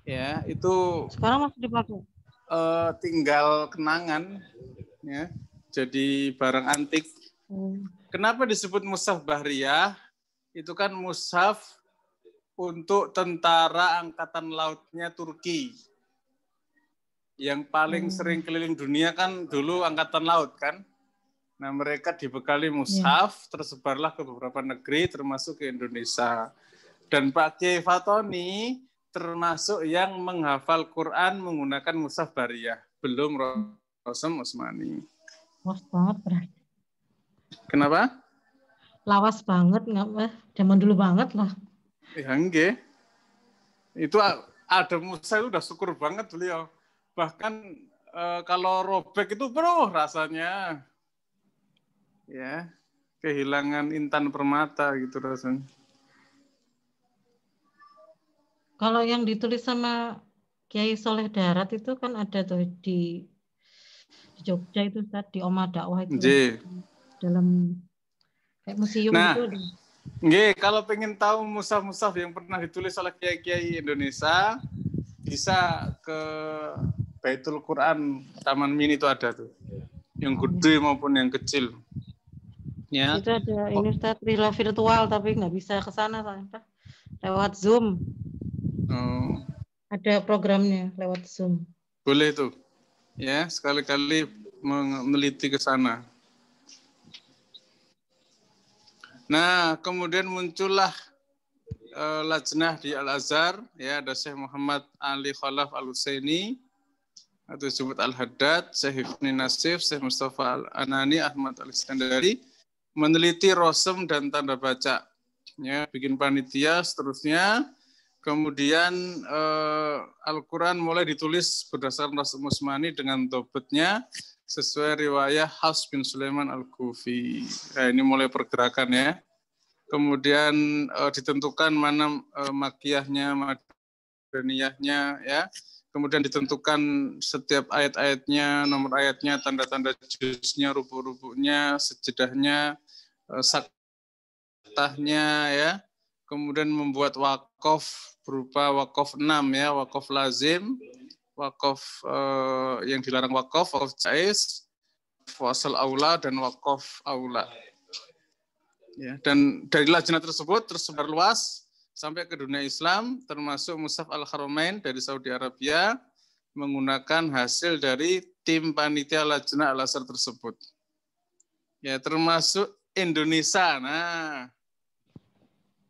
Ya, itu Sekarang masih dipakai. Uh, tinggal kenangan ya. Jadi barang antik. Hmm. Kenapa disebut mushaf Bahriyah? Itu kan mushaf untuk tentara angkatan lautnya Turki. Yang paling hmm. sering keliling dunia kan dulu angkatan laut kan. Nah, mereka dibekali mushaf, yeah. tersebarlah ke beberapa negeri termasuk ke Indonesia. Dan Pak Kiai Fatoni termasuk yang menghafal Quran menggunakan mushaf Bariyah, belum Rosem Usmani. Luas banget berarti. Kenapa? Lawas banget nggak mah Zaman dulu banget lah. Ya Itu ada saya udah syukur banget beliau. Bahkan eh, kalau robek itu bro rasanya. Ya, kehilangan intan permata gitu rasanya. Kalau yang ditulis sama Kiai Soleh Darat itu kan ada tuh di, Jogja itu tadi di Dakwah itu. Jee. Dalam kayak museum nah, itu. Nggih, kalau pengen tahu musaf-musaf yang pernah ditulis oleh kiai-kiai Indonesia, bisa ke Baitul Quran Taman Mini itu ada tuh. Yang gede maupun yang kecil. Ya. Itu ada ini Ustaz Rila virtual tapi nggak bisa ke sana lewat Zoom. Hmm. Ada programnya lewat Zoom. Boleh tuh. Ya, sekali-kali meneliti ke sana. Nah, kemudian muncullah uh, lajnah di Al-Azhar, ya ada Syekh Muhammad Ali Khalaf Al-Husaini, atau disebut Al-Haddad, Syekh Ibni Nasif, Syekh Mustafa Al-Anani, Ahmad Al-Iskandari, meneliti rosem dan tanda baca. Ya, bikin panitia, seterusnya. Kemudian uh, Al-Quran mulai ditulis berdasarkan Rasul Musmani dengan dobetnya, sesuai riwayat Hafs bin Sulaiman Al-Kufi. Nah, ini mulai pergerakan ya. Kemudian uh, ditentukan mana uh, eh, makiyahnya, madaniyahnya ya. Kemudian ditentukan setiap ayat-ayatnya, nomor ayatnya, tanda-tanda juznya, rubuh-rubuhnya, sejedahnya uh, saktahnya ya. Kemudian membuat wakaf berupa wakaf enam ya, wakaf lazim wakaf eh, yang dilarang wakaf, wakaf jais, wasal aula dan wakaf aula. Ya, dan dari lajnah tersebut tersebar luas sampai ke dunia Islam, termasuk Musaf Al-Haramain dari Saudi Arabia menggunakan hasil dari tim panitia lajnah al asar tersebut. Ya, termasuk Indonesia. Nah,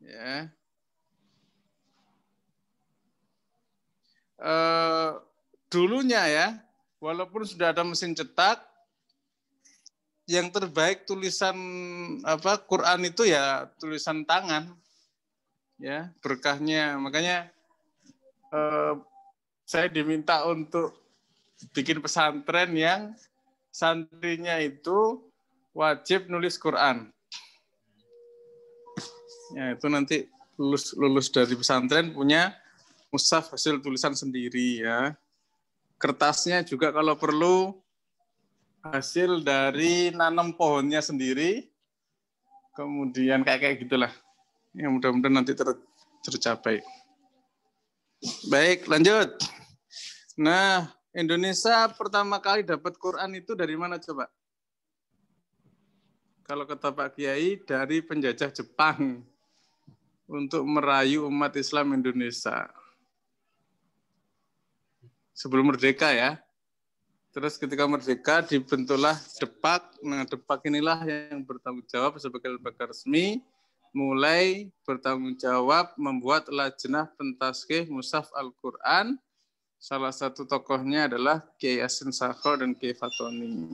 ya. Uh, dulunya ya, walaupun sudah ada mesin cetak, yang terbaik tulisan apa Quran itu ya tulisan tangan ya berkahnya makanya eh, saya diminta untuk bikin pesantren yang santrinya itu wajib nulis Quran ya itu nanti lulus lulus dari pesantren punya musaf hasil tulisan sendiri ya kertasnya juga kalau perlu hasil dari nanam pohonnya sendiri kemudian kayak kayak gitulah yang mudah-mudahan nanti ter tercapai baik lanjut nah Indonesia pertama kali dapat Quran itu dari mana coba kalau kata Pak Kiai dari penjajah Jepang untuk merayu umat Islam Indonesia sebelum merdeka ya. Terus ketika merdeka dibentuklah Depak. Nah, Depak inilah yang bertanggung jawab sebagai lembaga resmi mulai bertanggung jawab membuat lajnah pentaskih Musaf Al-Quran. Salah satu tokohnya adalah Kiai Asin Sakho dan Kiai Fatoni.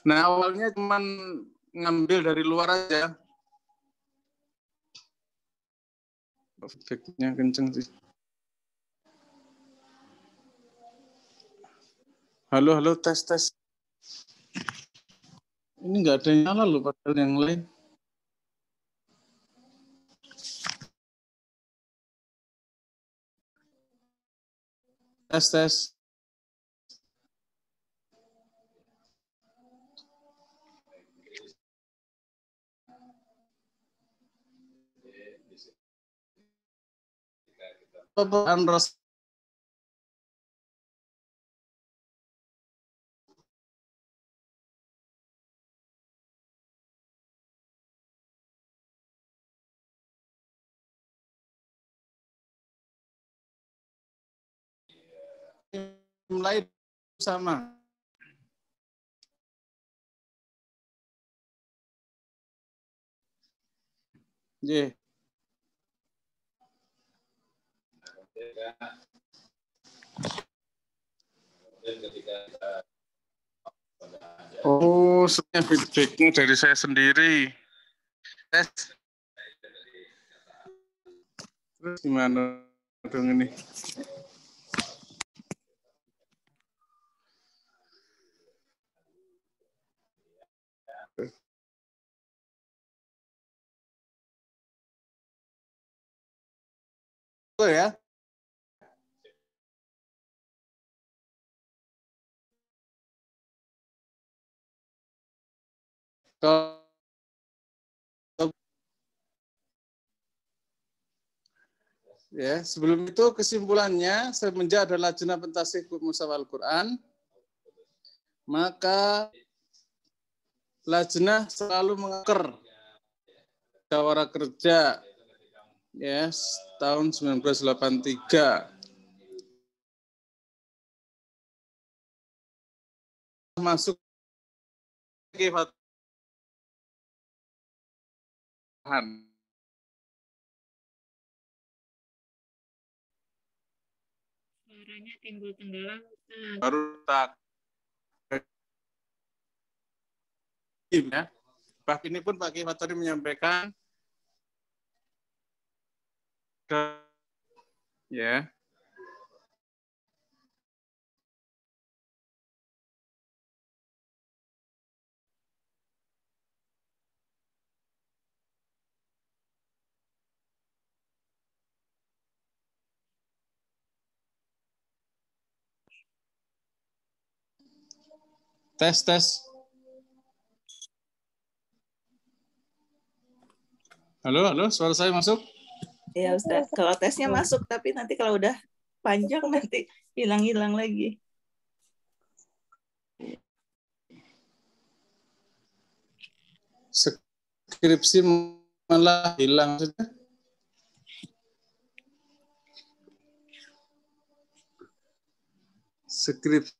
Nah awalnya cuman ngambil dari luar aja, feedbacknya kenceng sih. Halo, halo, tes, tes. Ini nggak ada yang nyala loh, padahal yang lain. Tes, tes. Quran mulai sama yeah. ketika Oh, sebenarnya feedbacknya dari saya sendiri. Tes. Terus gimana dong ini? Oh ya. Ya, sebelum itu kesimpulannya semenjak adalah jenah pentasih musawal Al-Qur'an maka lajnah selalu mengaker Jawara kerja ya yes, tahun 1983 masuk ke paham suaranya timbul tenggelam nah. baru tak ya Pak ini pun Pak Kifatori menyampaikan ke ya Tes, tes. Halo, halo, suara saya masuk? Iya, Ustaz. Kalau tesnya masuk, tapi nanti kalau udah panjang nanti hilang-hilang lagi. Skripsi malah hilang. Skripsi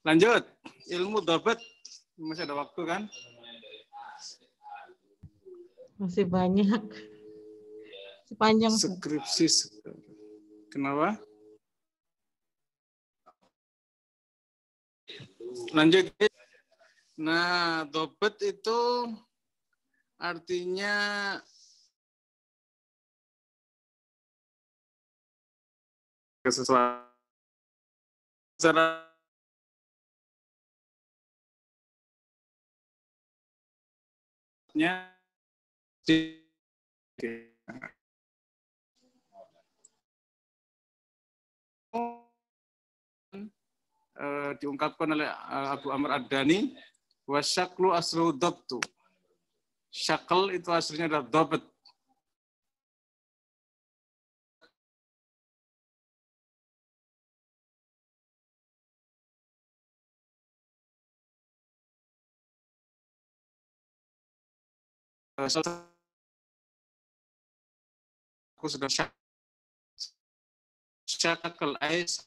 Lanjut, ilmu dorbet masih ada waktu kan? Masih banyak. Sepanjang. Skripsi. Kenapa? Lanjut. Nah, dorbet itu artinya sifatnya eh, diungkapkan oleh eh, Abu Amr Ad-Dani wasaklu aslu dhabtu. Syakl itu aslinya adalah dhabt. selesai eh, aku sedang syak syakakal ais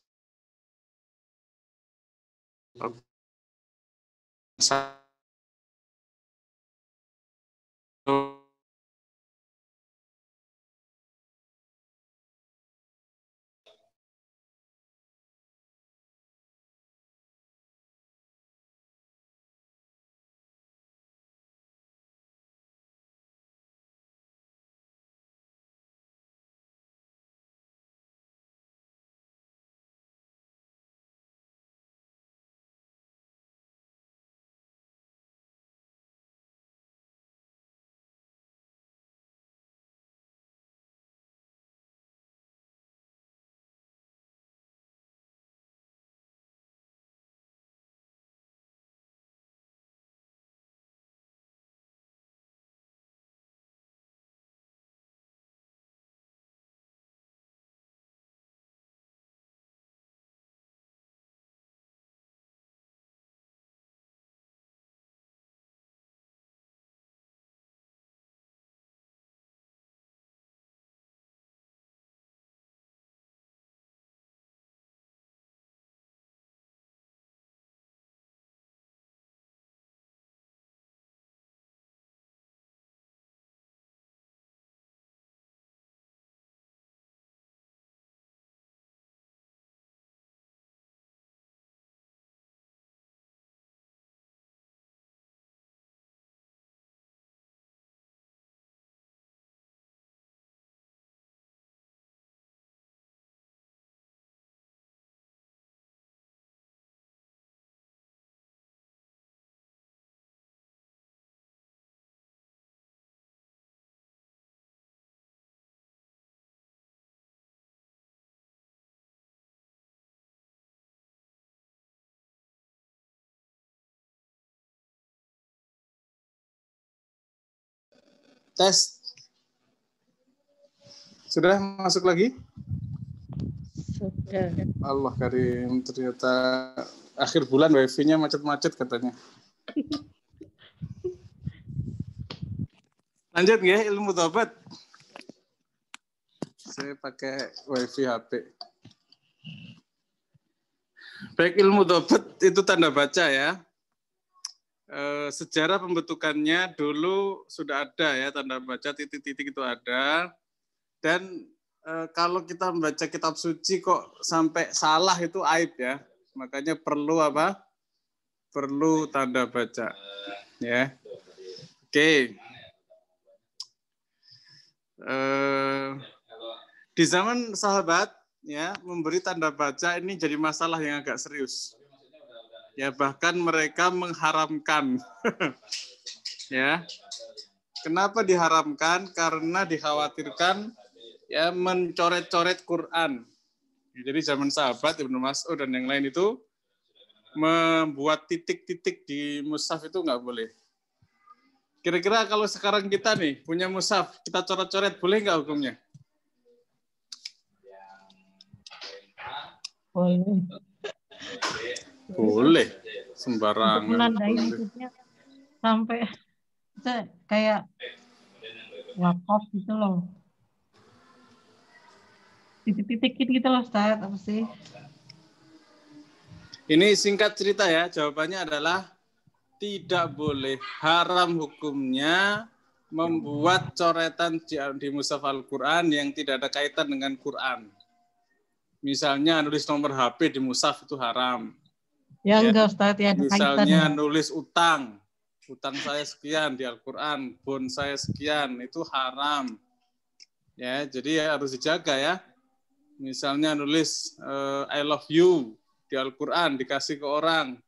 Tes. Sudah masuk lagi? Sudah. Allah Karim, ternyata akhir bulan wifi-nya macet-macet katanya. Lanjut ya ilmu tobat. Saya pakai wifi HP. Baik ilmu tobat itu tanda baca ya. Eh, sejarah pembentukannya dulu sudah ada ya tanda baca titik-titik itu ada dan eh, kalau kita membaca kitab suci kok sampai salah itu aib ya makanya perlu apa perlu tanda baca ya oke eh, di zaman sahabat ya memberi tanda baca ini jadi masalah yang agak serius ya bahkan mereka mengharamkan ya kenapa diharamkan karena dikhawatirkan ya mencoret-coret Quran jadi zaman sahabat Ibnu Mas'ud dan yang lain itu membuat titik-titik di mushaf itu nggak boleh kira-kira kalau sekarang kita nih punya mushaf kita coret-coret boleh nggak hukumnya boleh boleh sembarangan. menandai maksudnya sampai kayak wakaf gitu loh. Titik-titikin gitu loh Ustaz, apa sih? Ini singkat cerita ya, jawabannya adalah tidak boleh haram hukumnya membuat coretan di, di mushaf Al-Quran yang tidak ada kaitan dengan Quran. Misalnya nulis nomor HP di musaf itu haram. Ya, iya. ya. enggak Ustaz, ya Misalnya kaitan. nulis utang. Utang saya sekian di Al-Qur'an, bon saya sekian, itu haram. Ya, jadi ya harus dijaga ya. Misalnya nulis uh, I love you di Al-Qur'an dikasih ke orang.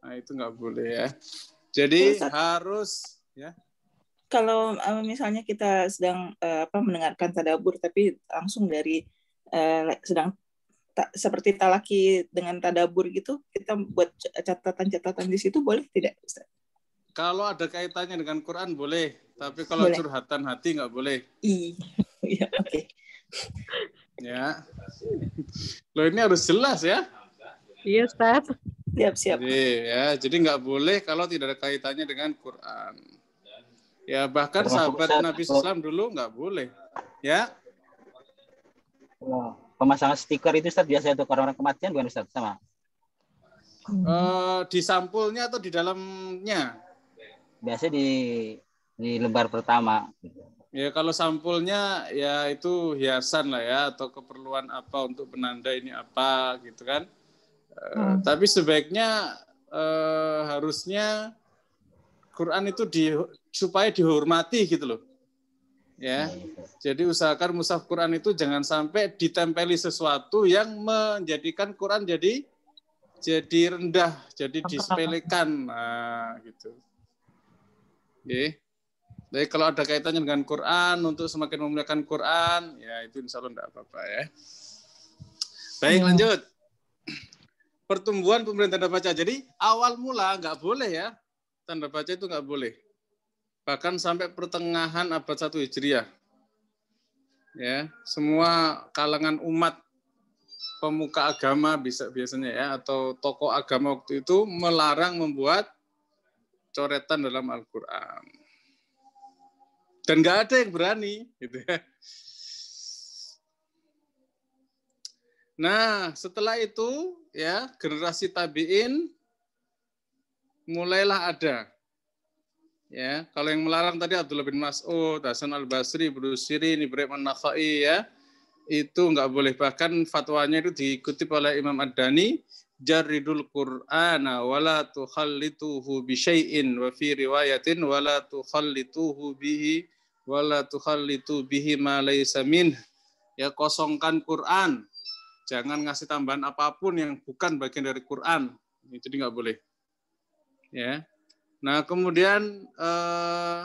Nah, itu nggak boleh ya. Jadi iya, Ustaz, harus ya. Kalau eh, misalnya kita sedang uh, apa mendengarkan tadabur tapi langsung dari uh, sedang ta, seperti talaki dengan tadabur gitu kita buat catatan-catatan di situ boleh tidak Kalau ada kaitannya dengan Quran boleh, tapi kalau boleh. curhatan hati nggak boleh. Iya, oke. Okay. ya. lo ini harus jelas ya. Iya, Ustaz. Siap, siap. Jadi, ya, jadi nggak boleh kalau tidak ada kaitannya dengan Quran. Ya, bahkan sahabat Nabi Islam dulu nggak boleh. Ya. Nah pemasangan stiker itu Ustaz biasa untuk orang-orang kematian bukan Ustaz? Sama. Uh, di sampulnya atau di dalamnya? Biasa di di lembar pertama. Ya kalau sampulnya ya itu hiasan lah ya atau keperluan apa untuk penanda ini apa gitu kan. Uh, Tapi sebaiknya uh, harusnya Quran itu di, supaya dihormati gitu loh ya. Iya. Jadi usahakan mushaf Quran itu jangan sampai ditempeli sesuatu yang menjadikan Quran jadi jadi rendah, jadi disepelekan nah, gitu. Oke. Jadi kalau ada kaitannya dengan Quran untuk semakin memuliakan Quran, ya itu insya Allah tidak apa-apa ya. Baik, iya. lanjut. Pertumbuhan pemerintah tanda baca. Jadi awal mula nggak boleh ya. Tanda baca itu nggak boleh bahkan sampai pertengahan abad 1 Hijriah. Ya, semua kalangan umat pemuka agama bisa biasanya ya atau tokoh agama waktu itu melarang membuat coretan dalam Al-Qur'an. Dan nggak ada yang berani gitu ya. Nah, setelah itu ya generasi tabiin mulailah ada Ya, kalau yang melarang tadi Abdullah bin Mas'ud, Hasan Al-Basri, Sirin, Ibrahim An-Nakhai ya. Itu nggak boleh bahkan fatwanya itu diikuti oleh Imam Ad-Dani jarridul Quran, wala tuhallituhu bi syai'in wa fi riwayatin wala tuhallituhu bihi wala tuhallitu bihi ma laysa min. Ya kosongkan Quran. Jangan ngasih tambahan apapun yang bukan bagian dari Quran. Jadi nggak boleh. Ya. Nah, kemudian eh,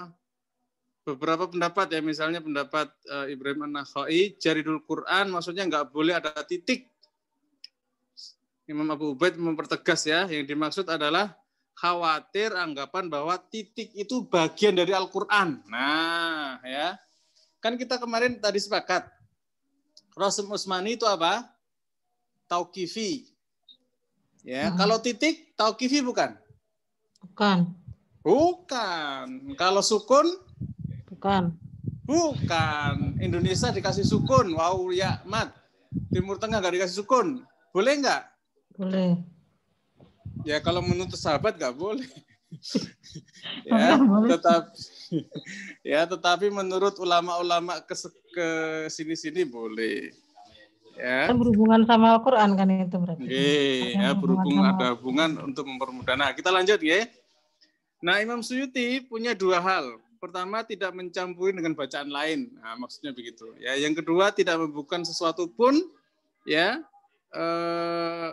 beberapa pendapat ya, misalnya pendapat eh, Ibrahim An-Nakhai, dulu Quran maksudnya nggak boleh ada titik. Imam Abu Ubaid mempertegas ya, yang dimaksud adalah khawatir anggapan bahwa titik itu bagian dari Al-Quran. Nah, ya. Kan kita kemarin tadi sepakat, Rasul Usmani itu apa? Tauqifi. Ya, hmm. kalau titik tauqifi bukan? Bukan. Bukan. Kalau sukun? Bukan. Bukan. Indonesia dikasih sukun. Wow, ya, Mat. Timur Tengah nggak dikasih sukun. Boleh nggak? Boleh. Ya kalau menuntut sahabat nggak boleh. ya, tetap ya tetapi menurut ulama-ulama ke, sini-sini boleh. Ya. Kan berhubungan sama Al-Qur'an kan itu berarti. Okay, ya kan berhubung ada hubungan untuk mempermudah. Nah, kita lanjut ya. Nah, Imam Suyuti punya dua hal. Pertama, tidak mencampuri dengan bacaan lain. Nah, maksudnya begitu. Ya, yang kedua, tidak membuka sesuatu pun ya eh,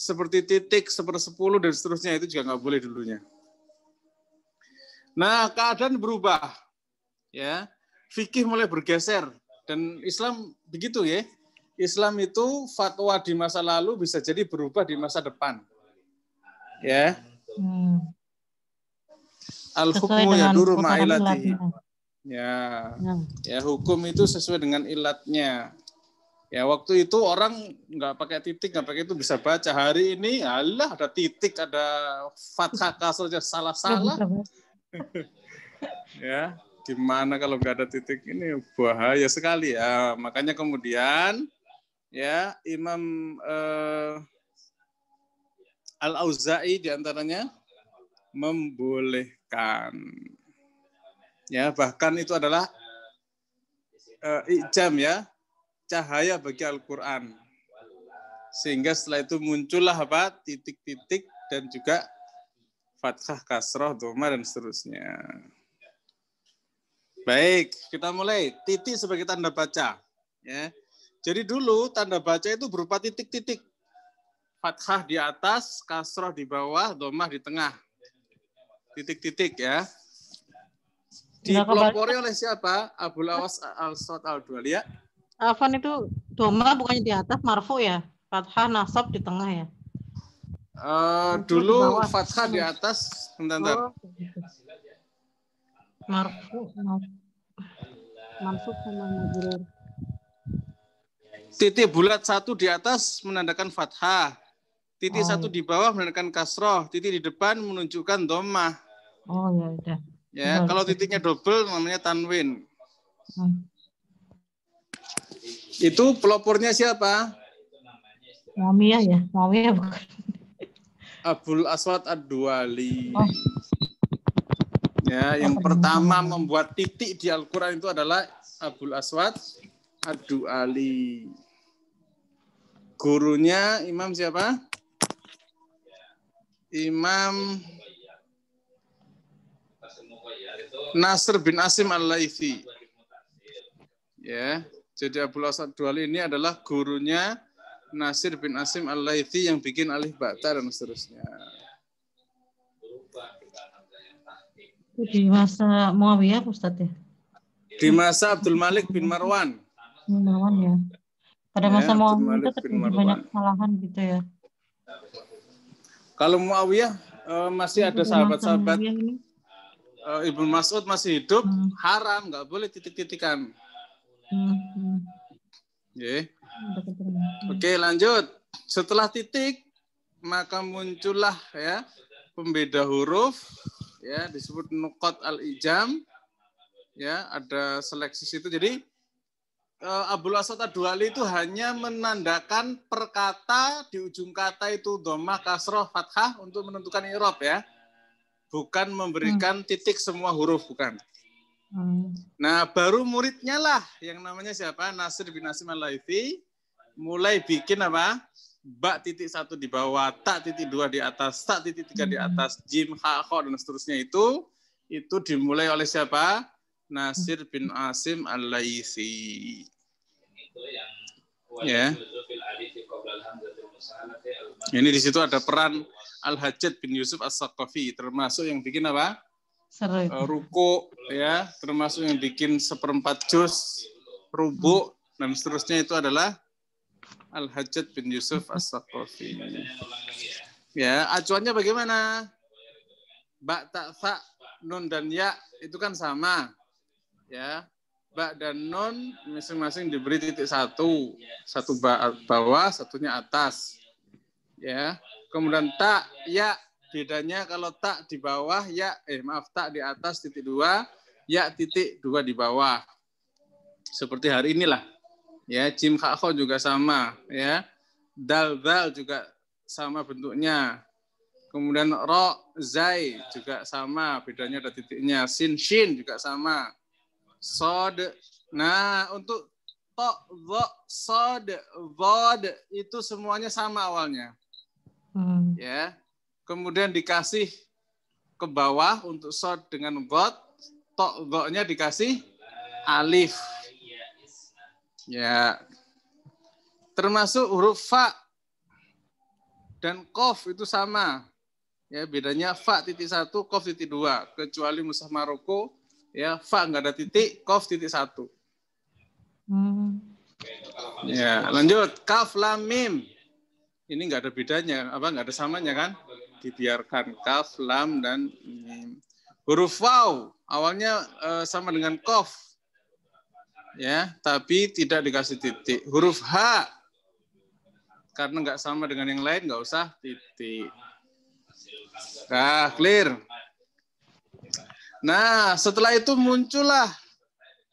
seperti titik, sepersepuluh dan seterusnya itu juga nggak boleh dulunya. Nah, keadaan berubah. Ya, fikih mulai bergeser dan Islam begitu ya. Islam itu fatwa di masa lalu bisa jadi berubah di masa depan. Ya. Hmm. Al hukmu ya duru ma'ilati. Ya. Hmm. Ya hukum itu sesuai dengan ilatnya. Ya waktu itu orang nggak pakai titik, nggak pakai itu bisa baca. Hari ini Allah ada titik, ada fathah kasar ya, salah-salah. ya, gimana kalau nggak ada titik ini bahaya sekali ya. Makanya kemudian ya Imam eh, Al-Auza'i diantaranya membolehkan. Ya, bahkan itu adalah uh, ijam ya, cahaya bagi Al-Qur'an. Sehingga setelah itu muncullah apa? titik-titik dan juga fathah, kasroh, doma, dan seterusnya. Baik, kita mulai. Titik sebagai tanda baca. Ya. Jadi dulu tanda baca itu berupa titik-titik fathah di atas, kasroh di bawah, domah di tengah. Titik-titik ya. Dipelopori oleh siapa? Abu Lawas Al-Sot Al-Dual ya. Afan itu domah bukannya di atas, marfu ya? Fathah nasab di tengah ya? Uh, dulu di fathah di atas, bentar, oh. Marfu, marfu sama majrur. Titik bulat satu di atas menandakan fathah. Titik oh, satu iya. di bawah menandakan kasroh, titik di depan menunjukkan domah. Oh iya, iya. ya udah. Ya, kalau titiknya double namanya tanwin. Hmm. Itu pelopornya siapa? Muawiyah ya, Muawiyah bukan. Abul Aswad ad Oh. Ya, oh, yang oh, pertama ya. membuat titik di Al-Qur'an itu adalah Abul Aswad ad Gurunya Imam siapa? Imam Nasr bin Asim al-Laifi. Ya, jadi Abu Asad Dual ini adalah gurunya Nasir bin Asim al laifi yang bikin alih Ba'ta dan seterusnya. Itu di masa Muawiyah Ustaz ya? Di masa Abdul Malik bin Marwan. Marwan ya. Pada ya, masa ya, Muawiyah itu terjadi banyak kesalahan gitu ya. Kalau Muawiyah uh, masih ada sahabat-sahabat uh, Ibu Mas'ud masih hidup, hmm. haram, nggak boleh titik-titikan. Hmm. hmm. Oke, okay, lanjut. Setelah titik maka muncullah ya pembeda huruf ya disebut nukot al ijam ya ada seleksi itu. jadi Eh, Abdul Asad Adwali itu hanya menandakan perkata di ujung kata itu domah, kasroh, fathah untuk menentukan irob ya. Bukan memberikan hmm. titik semua huruf, bukan. Hmm. Nah, baru muridnya lah yang namanya siapa? Nasir bin Asim al mulai bikin apa? Bak titik satu di bawah, tak titik dua di atas, tak titik tiga di hmm. atas, jim, ha, dan seterusnya itu. Itu dimulai oleh siapa? Nasir bin Asim Al-Laisi. Ya. Ini di situ ada peran al Hajjat bin Yusuf As-Saqafi termasuk yang bikin apa? Seru. Eh, ruku ya, termasuk yang bikin seperempat jus rubuk dan seterusnya itu adalah al Hajjat bin Yusuf As-Saqafi. Ya, acuannya bagaimana? Ba, ta, fa, nun dan ya itu kan sama ya bak dan non masing-masing diberi titik satu satu bawah satunya atas ya kemudian tak ya bedanya kalau tak di bawah ya eh maaf tak di atas titik dua ya titik dua di bawah seperti hari inilah ya jim khakho juga sama ya dal dal juga sama bentuknya kemudian ro zai juga sama bedanya ada titiknya sin shin juga sama sod. Nah, untuk to, vo, sod, vod itu semuanya sama awalnya. Hmm. Ya. Kemudian dikasih ke bawah untuk sod dengan vod, to, vo-nya dikasih alif. Ya. Termasuk huruf fa dan kof itu sama. Ya, bedanya fa titik satu, kof titik dua. Kecuali musah Maroko, ya fa nggak ada titik kof titik satu hmm. ya lanjut kaf lam mim ini nggak ada bedanya apa nggak ada samanya kan dibiarkan kaf lam dan mim huruf waw awalnya eh, sama dengan kof ya tapi tidak dikasih titik huruf h karena nggak sama dengan yang lain nggak usah titik nah clear Nah, setelah itu muncullah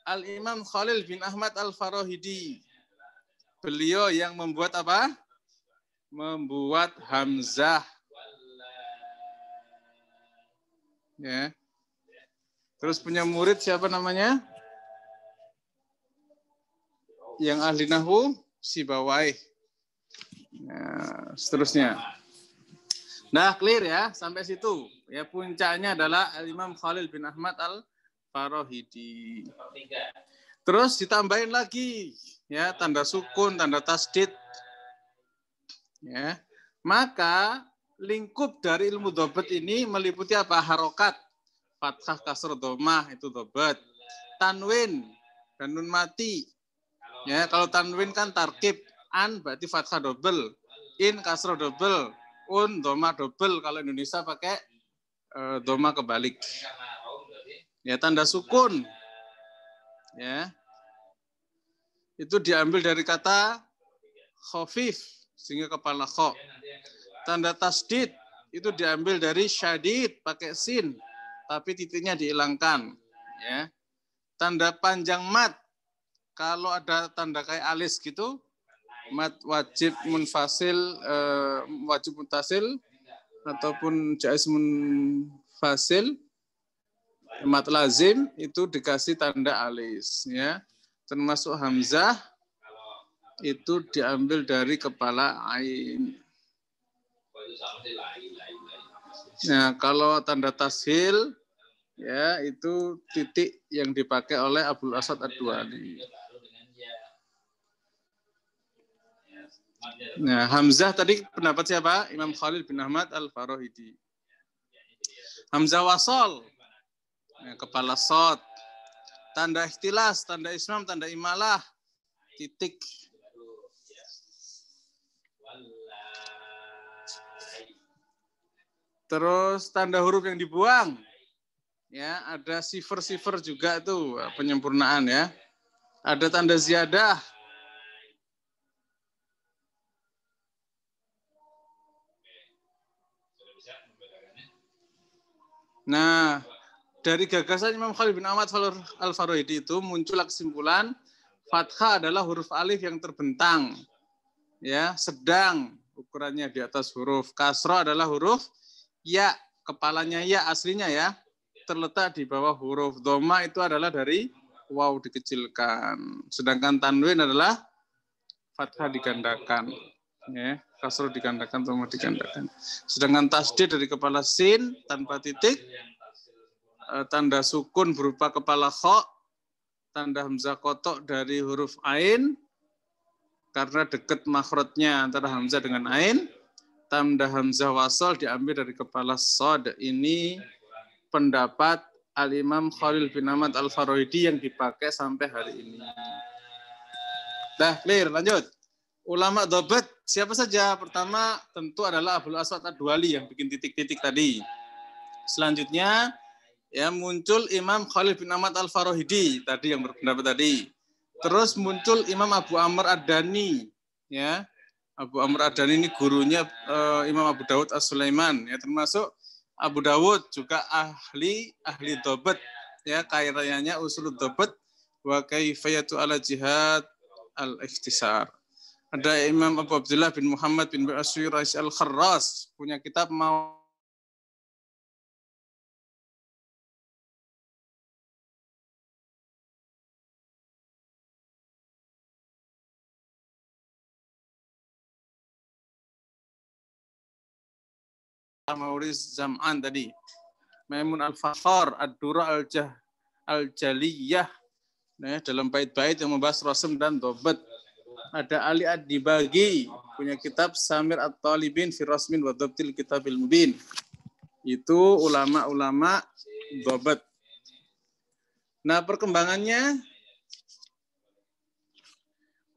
Al-Imam Khalil bin Ahmad Al-Farohidi. Beliau yang membuat apa? Membuat Hamzah. Ya. Terus punya murid siapa namanya? Yang ahli nahu Bawai. Nah, seterusnya. Nah, clear ya sampai situ. Ya puncaknya adalah Al Imam Khalil bin Ahmad Al Farohidi. Terus ditambahin lagi ya tanda sukun, tanda tasdid. Ya. Maka lingkup dari ilmu dobat ini meliputi apa? Harokat, fathah, kasur, domah itu dobat. Tanwin dan nun mati. Ya, kalau tanwin kan tarkib an berarti fathah dobel, in kasro dobel, un doma double kalau Indonesia pakai uh, doma kebalik ya tanda sukun ya itu diambil dari kata khafif sehingga kepala kho tanda tasdid itu diambil dari syadid pakai sin tapi titiknya dihilangkan ya tanda panjang mat kalau ada tanda kayak alis gitu mat wajib munfasil uh, wajib mutasil ataupun jais munfasil mat lazim itu dikasih tanda alis ya termasuk hamzah itu diambil dari kepala ain nah kalau tanda tashil ya itu titik yang dipakai oleh Abdul Asad Adwani. Nah, Hamzah tadi pendapat siapa? Imam Khalid bin Ahmad al Farohidi. Hamzah wasol. Nah, kepala sot. Tanda ikhtilas, tanda islam, tanda imalah. Titik. Terus tanda huruf yang dibuang. Ya, ada siver-siver juga tuh penyempurnaan ya. Ada tanda ziyadah, Nah, dari gagasan Imam Khalid bin Ahmad Al-Faroidi itu muncul kesimpulan fathah adalah huruf alif yang terbentang. Ya, sedang ukurannya di atas huruf. Kasro adalah huruf ya, kepalanya ya aslinya ya, terletak di bawah huruf. Doma itu adalah dari wow dikecilkan. Sedangkan tanwin adalah fathah digandakan ya kasroh digandakan atau digandakan sedangkan tasdid dari kepala sin tanpa titik eh, tanda sukun berupa kepala kho tanda hamzah kotok dari huruf ain karena dekat makrotnya antara hamzah dengan ain tanda hamzah wasol diambil dari kepala sod ini pendapat Al-Imam Khalil bin Ahmad Al-Faroidi yang dipakai sampai hari ini. Dah, clear, lanjut. Ulama dobat siapa saja? Pertama tentu adalah Abdul Aswad Ad-Duali yang bikin titik-titik tadi. Selanjutnya ya muncul Imam Khalid bin Ahmad Al-Farohidi tadi yang berpendapat tadi. Terus muncul Imam Abu Amr Ad-Dani ya. Abu Amr Ad-Dani ini gurunya uh, Imam Abu Dawud As-Sulaiman ya termasuk Abu Dawud juga ahli ahli dobat ya kairanya usul dobat wa kaifayatu ala jihad al-ikhtisar ada Imam Abu Abdullah bin Muhammad bin Asyurais Al-Kharras punya kitab mau Mauriz Zam'an tadi. Maimun Al-Fakhar, Ad-Dura Al-Jah, Al-Jaliyah. Nah, dalam bait-bait yang membahas rasem dan dobet ada Ali Ad-Dibagi punya kitab Samir At-Talibin fi Rasmin wa Dabtil Kitabil Mubin. Itu ulama-ulama dobat. Nah, perkembangannya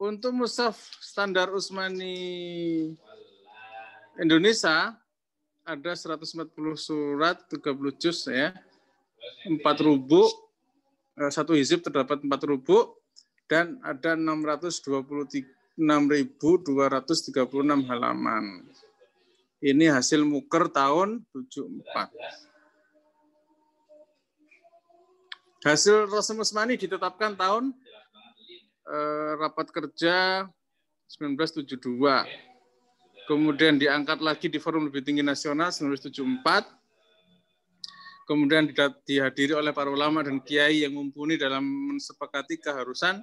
untuk musaf standar Usmani Indonesia ada 140 surat, 30 juz ya. 4 rubuk, eh, satu hizib terdapat 4 rubuk, dan ada 626.236 halaman. Ini hasil muker tahun 74. Hasil Rasmus ditetapkan tahun eh, rapat kerja 1972. Kemudian diangkat lagi di forum lebih tinggi nasional 1974. Kemudian dihadiri oleh para ulama dan kiai yang mumpuni dalam mensepakati keharusan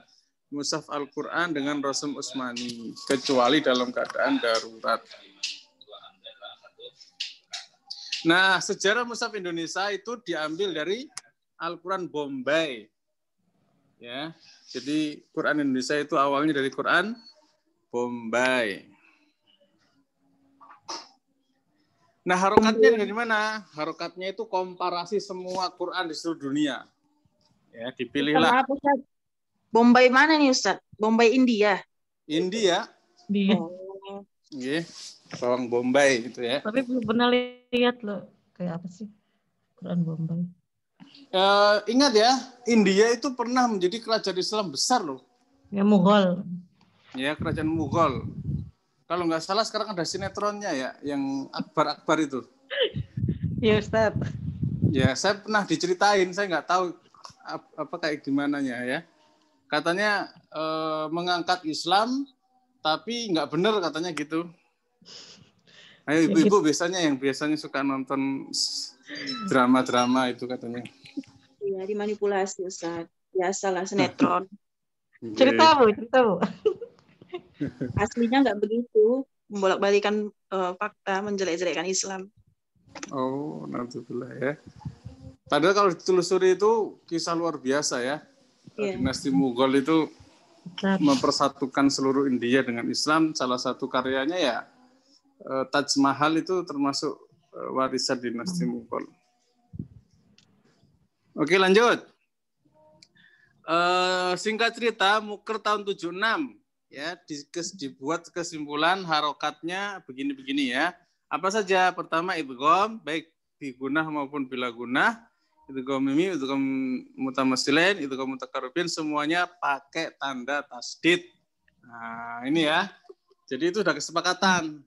Musaf Al-Quran dengan Rasul Usmani, kecuali dalam keadaan darurat. Nah, sejarah Musaf Indonesia itu diambil dari Al-Quran Bombay. Ya, jadi Quran Indonesia itu awalnya dari Quran Bombay. Nah, harokatnya dari mana? Harokatnya itu komparasi semua Quran di seluruh dunia. Ya, dipilihlah. Bombay mana nih Ustadz? Bombay India. India. India. Oh. Yeah. Bombay gitu ya. Tapi belum pernah lihat loh kayak apa sih Quran Bombay. Uh, ingat ya, India itu pernah menjadi kerajaan Islam besar loh. Ya Mughal. Ya kerajaan Mughal. Kalau nggak salah sekarang ada sinetronnya ya yang Akbar Akbar itu. ya Ustaz. Ya saya pernah diceritain, saya nggak tahu apa, apa kayak gimana ya katanya eh, mengangkat Islam tapi nggak benar katanya gitu. Ayo nah, ya, ibu-ibu gitu. biasanya yang biasanya suka nonton drama-drama itu katanya. Iya, dimanipulasi Ustaz. Biasalah sinetron. Iya. cerita Bu, cerita Bu. Aslinya nggak begitu, membolak-balikan uh, fakta, menjelek-jelekkan Islam. Oh, nampaklah ya. Padahal kalau ditelusuri itu kisah luar biasa ya yeah. dinasti Mughal itu Betul. mempersatukan seluruh India dengan Islam. Salah satu karyanya ya eh, Taj Mahal itu termasuk eh, warisan dinasti hmm. Mughal. Oke lanjut. Uh, singkat cerita, Muker tahun 76 ya di, dibuat kesimpulan harokatnya begini-begini ya. Apa saja? Pertama ibgom, baik digunah maupun bila gunah idgham mimi idgham mutamatsilain idgham mutakarribin semuanya pakai tanda tasdid nah ini ya jadi itu sudah kesepakatan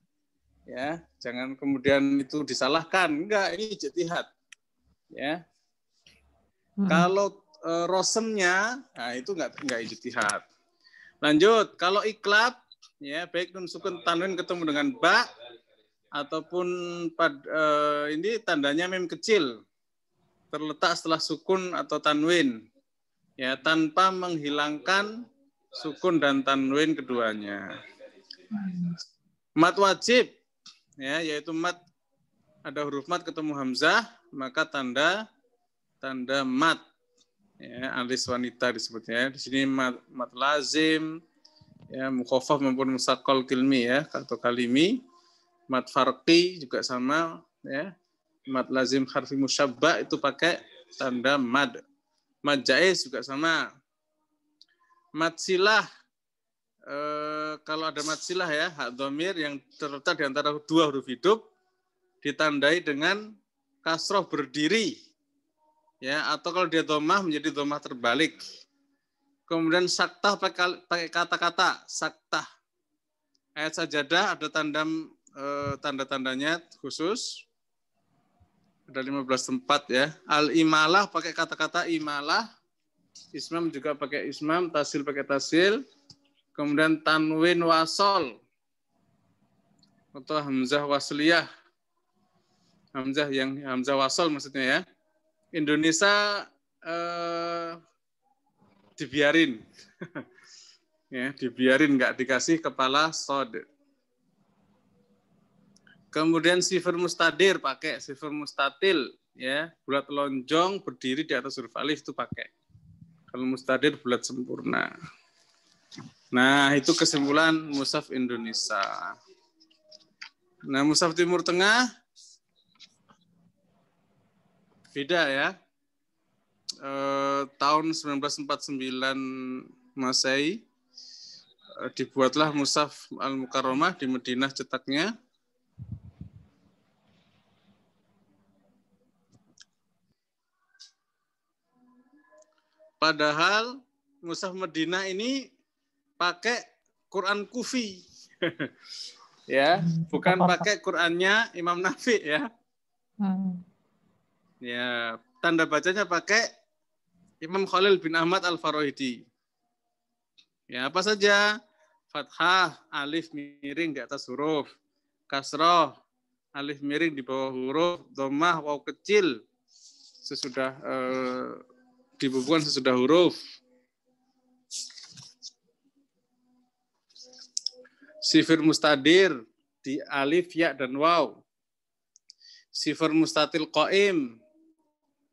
ya jangan kemudian itu disalahkan enggak ini ijtihad. ya hmm. kalau e, rosemnya nah itu enggak enggak ijtihad lanjut kalau iklab ya baik nun sukun tanwin ketemu dengan ba ataupun pad, e, ini tandanya mem kecil terletak setelah sukun atau tanwin ya tanpa menghilangkan sukun dan tanwin keduanya. Mat wajib ya yaitu mat ada huruf mat ketemu hamzah maka tanda tanda mat ya alis wanita disebutnya di sini mat, mat lazim ya mukhofaf maupun musakol kilmi ya atau kalimi mat farqi juga sama ya mad lazim harfi musyabba itu pakai tanda mad. Mad jais juga sama. Mad silah e, kalau ada mad silah ya hak domir yang terletak di antara dua huruf hidup ditandai dengan kasroh berdiri ya atau kalau dia domah menjadi domah terbalik. Kemudian saktah pakai kata-kata saktah. Ayat sajadah ada eh, tanda-tandanya khusus ada 15 tempat ya. Al-imalah pakai kata-kata imalah. Ismam juga pakai ismam. Tasil pakai tasil. Kemudian tanwin wasol. Atau hamzah wasliyah. Hamzah yang hamzah wasol maksudnya ya. Indonesia eh, dibiarin. ya, dibiarin nggak dikasih kepala sod. Kemudian sifir mustadir pakai sifir mustatil ya, bulat lonjong berdiri di atas huruf alif itu pakai. Kalau mustadir bulat sempurna. Nah, itu kesimpulan Musaf Indonesia. Nah, Musaf Timur Tengah beda ya. E, tahun 1949 Masehi eh, dibuatlah Musaf al Mukarromah di Madinah cetaknya. Padahal Musaf Medina ini pakai Quran Kufi. ya, bukan pakai Qurannya Imam Nafi ya. Hmm. Ya, tanda bacanya pakai Imam Khalil bin Ahmad Al-Faroidi. Ya, apa saja? Fathah, alif miring di atas huruf. Kasroh, alif miring di bawah huruf. Domah, waw kecil. Sesudah eh, dibubuhkan sesudah huruf. Sifir mustadir di alif, ya, dan waw. Sifir mustatil qaim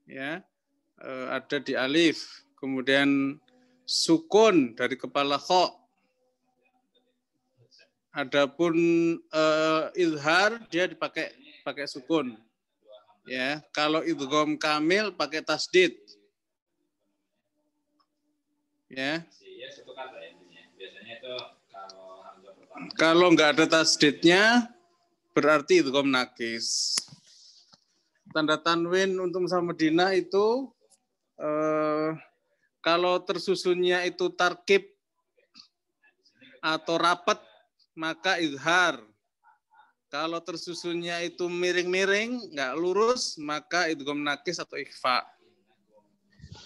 ya, e, ada di alif. Kemudian sukun dari kepala kho. Adapun uh, izhar dia dipakai pakai sukun. Ya, kalau idgham kamil pakai tasdid. Ya. Iya, ya kalau nggak ada tasdidnya berarti itu kom nakis. Tanda tanwin untuk sama Dina itu eh, kalau tersusunnya itu tarkib atau rapat maka izhar. Kalau tersusunnya itu miring-miring, nggak lurus, maka itu nakis atau ikhfa.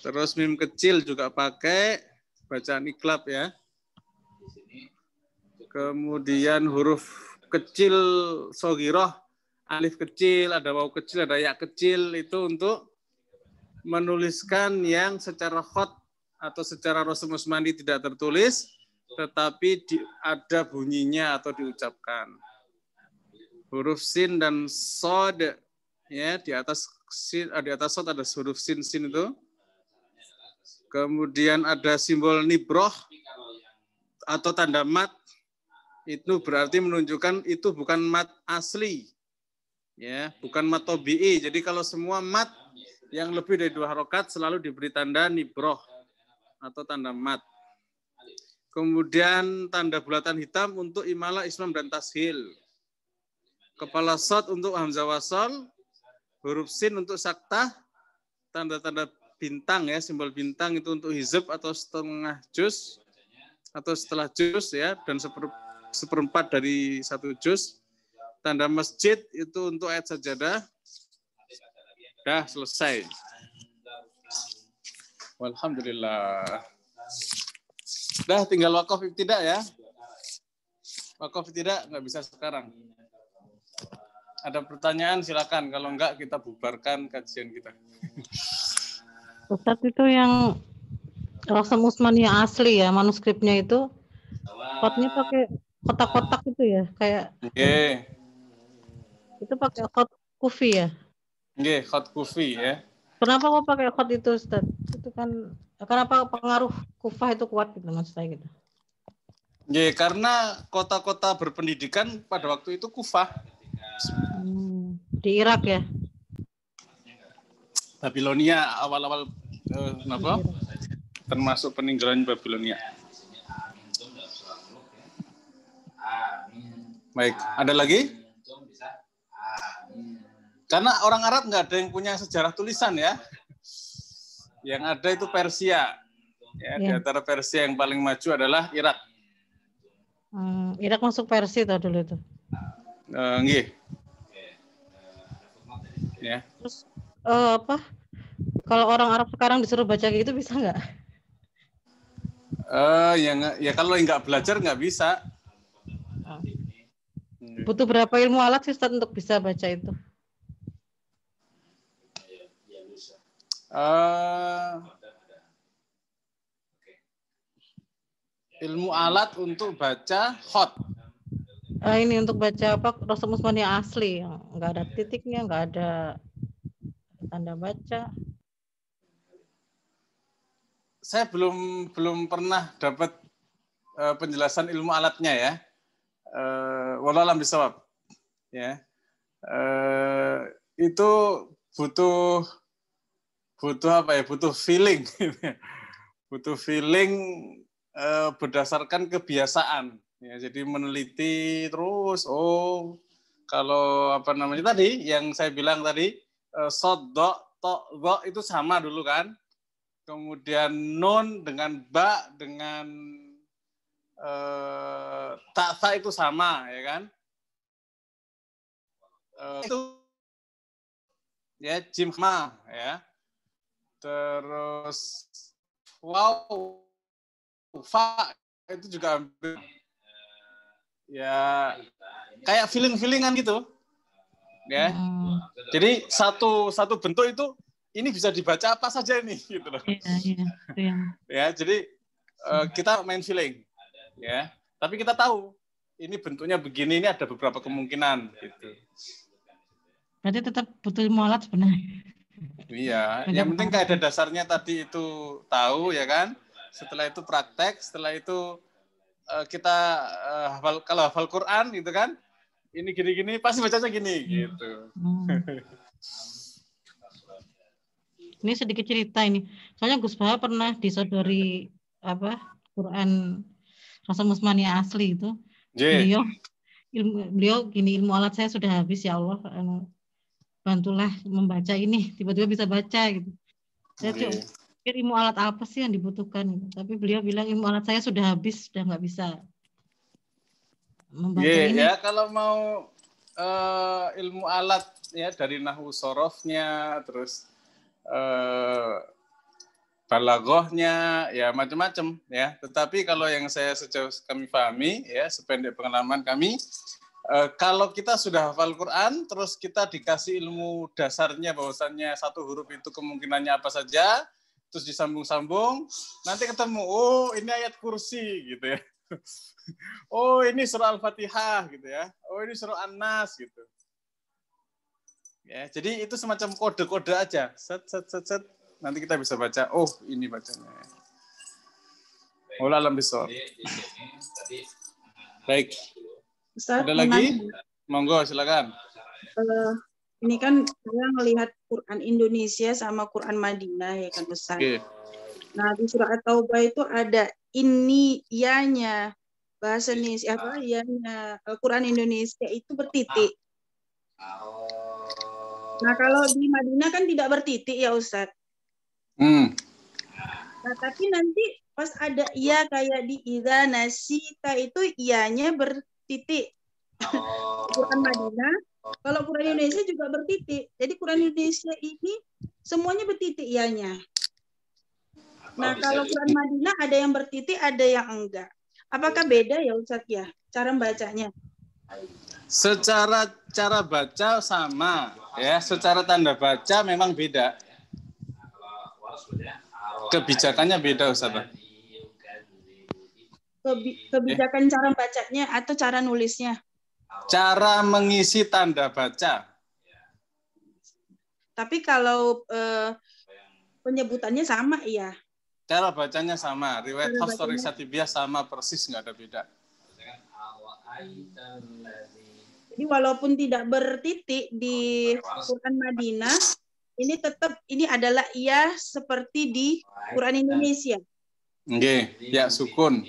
Terus mim kecil juga pakai bacaan iklab ya. Kemudian huruf kecil sogiroh, alif kecil, ada waw kecil, ada ya kecil, itu untuk menuliskan yang secara khot atau secara Rasul Usmani tidak tertulis, tetapi di, ada bunyinya atau diucapkan. Huruf sin dan sod ya di atas sin, di atas sod ada huruf sin sin itu Kemudian ada simbol nibroh atau tanda mat. Itu berarti menunjukkan itu bukan mat asli. Ya, bukan mat tobi'i. Jadi kalau semua mat yang lebih dari dua harokat selalu diberi tanda nibroh atau tanda mat. Kemudian tanda bulatan hitam untuk imala, islam dan tashil. Kepala sot untuk hamzah wasol. Huruf sin untuk saktah. Tanda-tanda bintang ya, simbol bintang itu untuk hizab atau setengah jus atau setelah jus ya dan seper, seperempat dari satu jus Tanda masjid itu untuk ayat sajadah. Dah selesai. Alhamdulillah. Dah tinggal wakaf tidak ya. Wakaf tidak nggak bisa sekarang. Ada pertanyaan silakan. Kalau enggak kita bubarkan kajian kita. Ustaz itu yang Rasam Usmani yang asli ya manuskripnya itu kotnya pakai kotak-kotak itu ya kayak Okay. itu pakai kot kufi ya Oke, okay, kot kufi ya. Kenapa kok pakai kot itu Ustaz? Itu kan kenapa pengaruh kufah itu kuat gitu maksud saya gitu. Oke, okay, karena kota-kota berpendidikan pada waktu itu kufah. Hmm, di Irak ya. Babilonia awal-awal Eh, kenapa? Termasuk peninggalan Babilonia. Baik, ada lagi? Karena orang Arab nggak ada yang punya sejarah tulisan ya. Yang ada itu Persia. Ya, ya. Di iya. antara Persia yang paling maju adalah Irak. Hmm, Irak masuk Persia tuh dulu itu. Uh, Ya. Terus uh, apa? Kalau orang Arab sekarang disuruh baca kayak gitu bisa nggak? Eh uh, ya, ya kalau nggak belajar nggak bisa. Ah. Butuh berapa ilmu alat sih Ustaz untuk bisa baca itu? Uh, ilmu alat untuk baca hot. Uh, ah, ini untuk baca apa? Rasul yang asli, nggak ada titiknya, nggak ada tanda baca saya belum belum pernah dapat uh, penjelasan ilmu alatnya ya. Uh, eh, walau bisawab. Ya. Uh, itu butuh butuh apa ya? Butuh feeling. butuh feeling uh, berdasarkan kebiasaan. Ya, jadi meneliti terus. Oh, kalau apa namanya tadi yang saya bilang tadi uh, sodok tok itu sama dulu kan? kemudian nun dengan ba dengan eh, itu sama ya kan itu eh, eh. ya jimma ya terus wow fa itu juga hampir ya kayak feeling feelingan gitu ya hmm. jadi satu satu bentuk itu ini bisa dibaca apa saja ini gitu loh. Iya, iya ya, jadi uh, kita main feeling. Ya. Tapi kita tahu ini bentuknya begini ini ada beberapa kemungkinan gitu. Berarti tetap butuh mualat sebenarnya. Iya, yang penting kayak ada dasarnya tadi itu tahu ya kan. Setelah itu praktek, setelah itu uh, kita uh, hafal kalau hafal Quran gitu kan. Ini gini-gini pasti bacanya gini iya. gitu. Hmm. Ini sedikit cerita ini. Soalnya Gus Baha pernah disodori apa Quran Rasul Musmani asli itu. Yeah. Beliau ilmu beliau gini ilmu alat saya sudah habis ya Allah bantulah membaca ini tiba-tiba bisa baca gitu. Saya yeah. coba ilmu alat apa sih yang dibutuhkan gitu. Tapi beliau bilang ilmu alat saya sudah habis sudah nggak bisa membaca yeah, ini. Ya kalau mau uh, ilmu alat ya dari Nahu sorofnya terus eh, balagohnya, ya macam-macam ya. Tetapi kalau yang saya sejauh kami pahami ya sependek pengalaman kami, eh, kalau kita sudah hafal Quran, terus kita dikasih ilmu dasarnya bahwasannya satu huruf itu kemungkinannya apa saja, terus disambung-sambung, nanti ketemu, oh ini ayat kursi gitu ya. Oh ini surah Al-Fatihah gitu ya. Oh ini surah An-Nas gitu. Ya, jadi itu semacam kode-kode aja. Set, set, set, set. Nanti kita bisa baca. Oh, ini bacanya. Oh, alam besok. Eh, Baik. Ustaz, Ada lagi? Monggo, silakan. Uh, ini kan saya melihat Quran Indonesia sama Quran Madinah ya kan besar Okay. Nah, di surah At-Taubah itu ada ini ianya bahasa iya. Indonesia apa ianya quran Indonesia itu bertitik. Ah. Oh. Nah, kalau di Madinah kan tidak bertitik ya Ustadz. Hmm. Nah, tapi nanti pas ada iya kayak di Ida Nasita itu ianya bertitik. Oh. Quran Madinah. Kalau Quran Indonesia juga bertitik. Jadi Quran Indonesia ini semuanya bertitik ianya. Nah, kalau Quran Madinah ada yang bertitik, ada yang enggak. Apakah beda ya Ustadz ya cara membacanya? Secara cara baca sama, ya secara tanda baca memang beda kebijakannya beda Ustaz kebijakan cara bacanya atau cara nulisnya cara mengisi tanda baca tapi kalau eh, penyebutannya sama iya cara bacanya sama riwayat historik biasa sama persis nggak ada beda jadi walaupun tidak bertitik di oh, Quran Madinah, ini tetap ini adalah ia seperti di Quran Indonesia. Oke, ya sukun.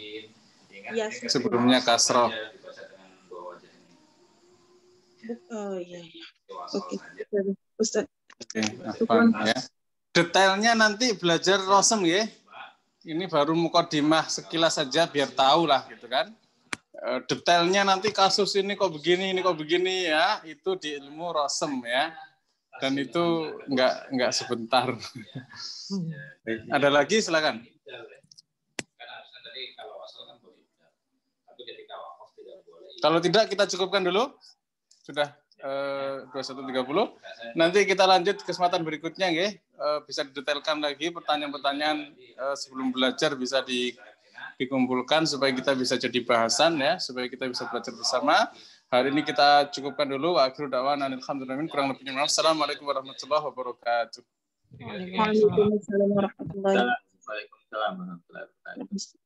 Ya, Sebelumnya kasroh. Oh iya, iya. Oke. Okay. Ustaz. Oke, ya. Detailnya nanti belajar rosem ya. Ini baru mukodimah sekilas saja biar tahu lah gitu kan. Eh, detailnya nanti kasus ini kok begini, ini kok begini ya, itu di ilmu rosem ya. Dan itu enggak enggak sebentar. Ya, ya. Ada lagi silakan. Iya, ya. kan kan kalau tidak kita cukupkan dulu. Sudah eh, dua satu tiga puluh. Nanti kita lanjut kesempatan berikutnya, nggih. Eh, bisa didetailkan lagi pertanyaan-pertanyaan eh, sebelum belajar bisa di dikumpulkan supaya kita bisa jadi bahasan ya, supaya kita bisa belajar bersama. Hari ini kita cukupkan dulu. Akhir da'wan alhamdulillah. Kurang lebihnya maaf. Assalamualaikum warahmatullahi wabarakatuh. Waalaikumsalam warahmatullahi wabarakatuh.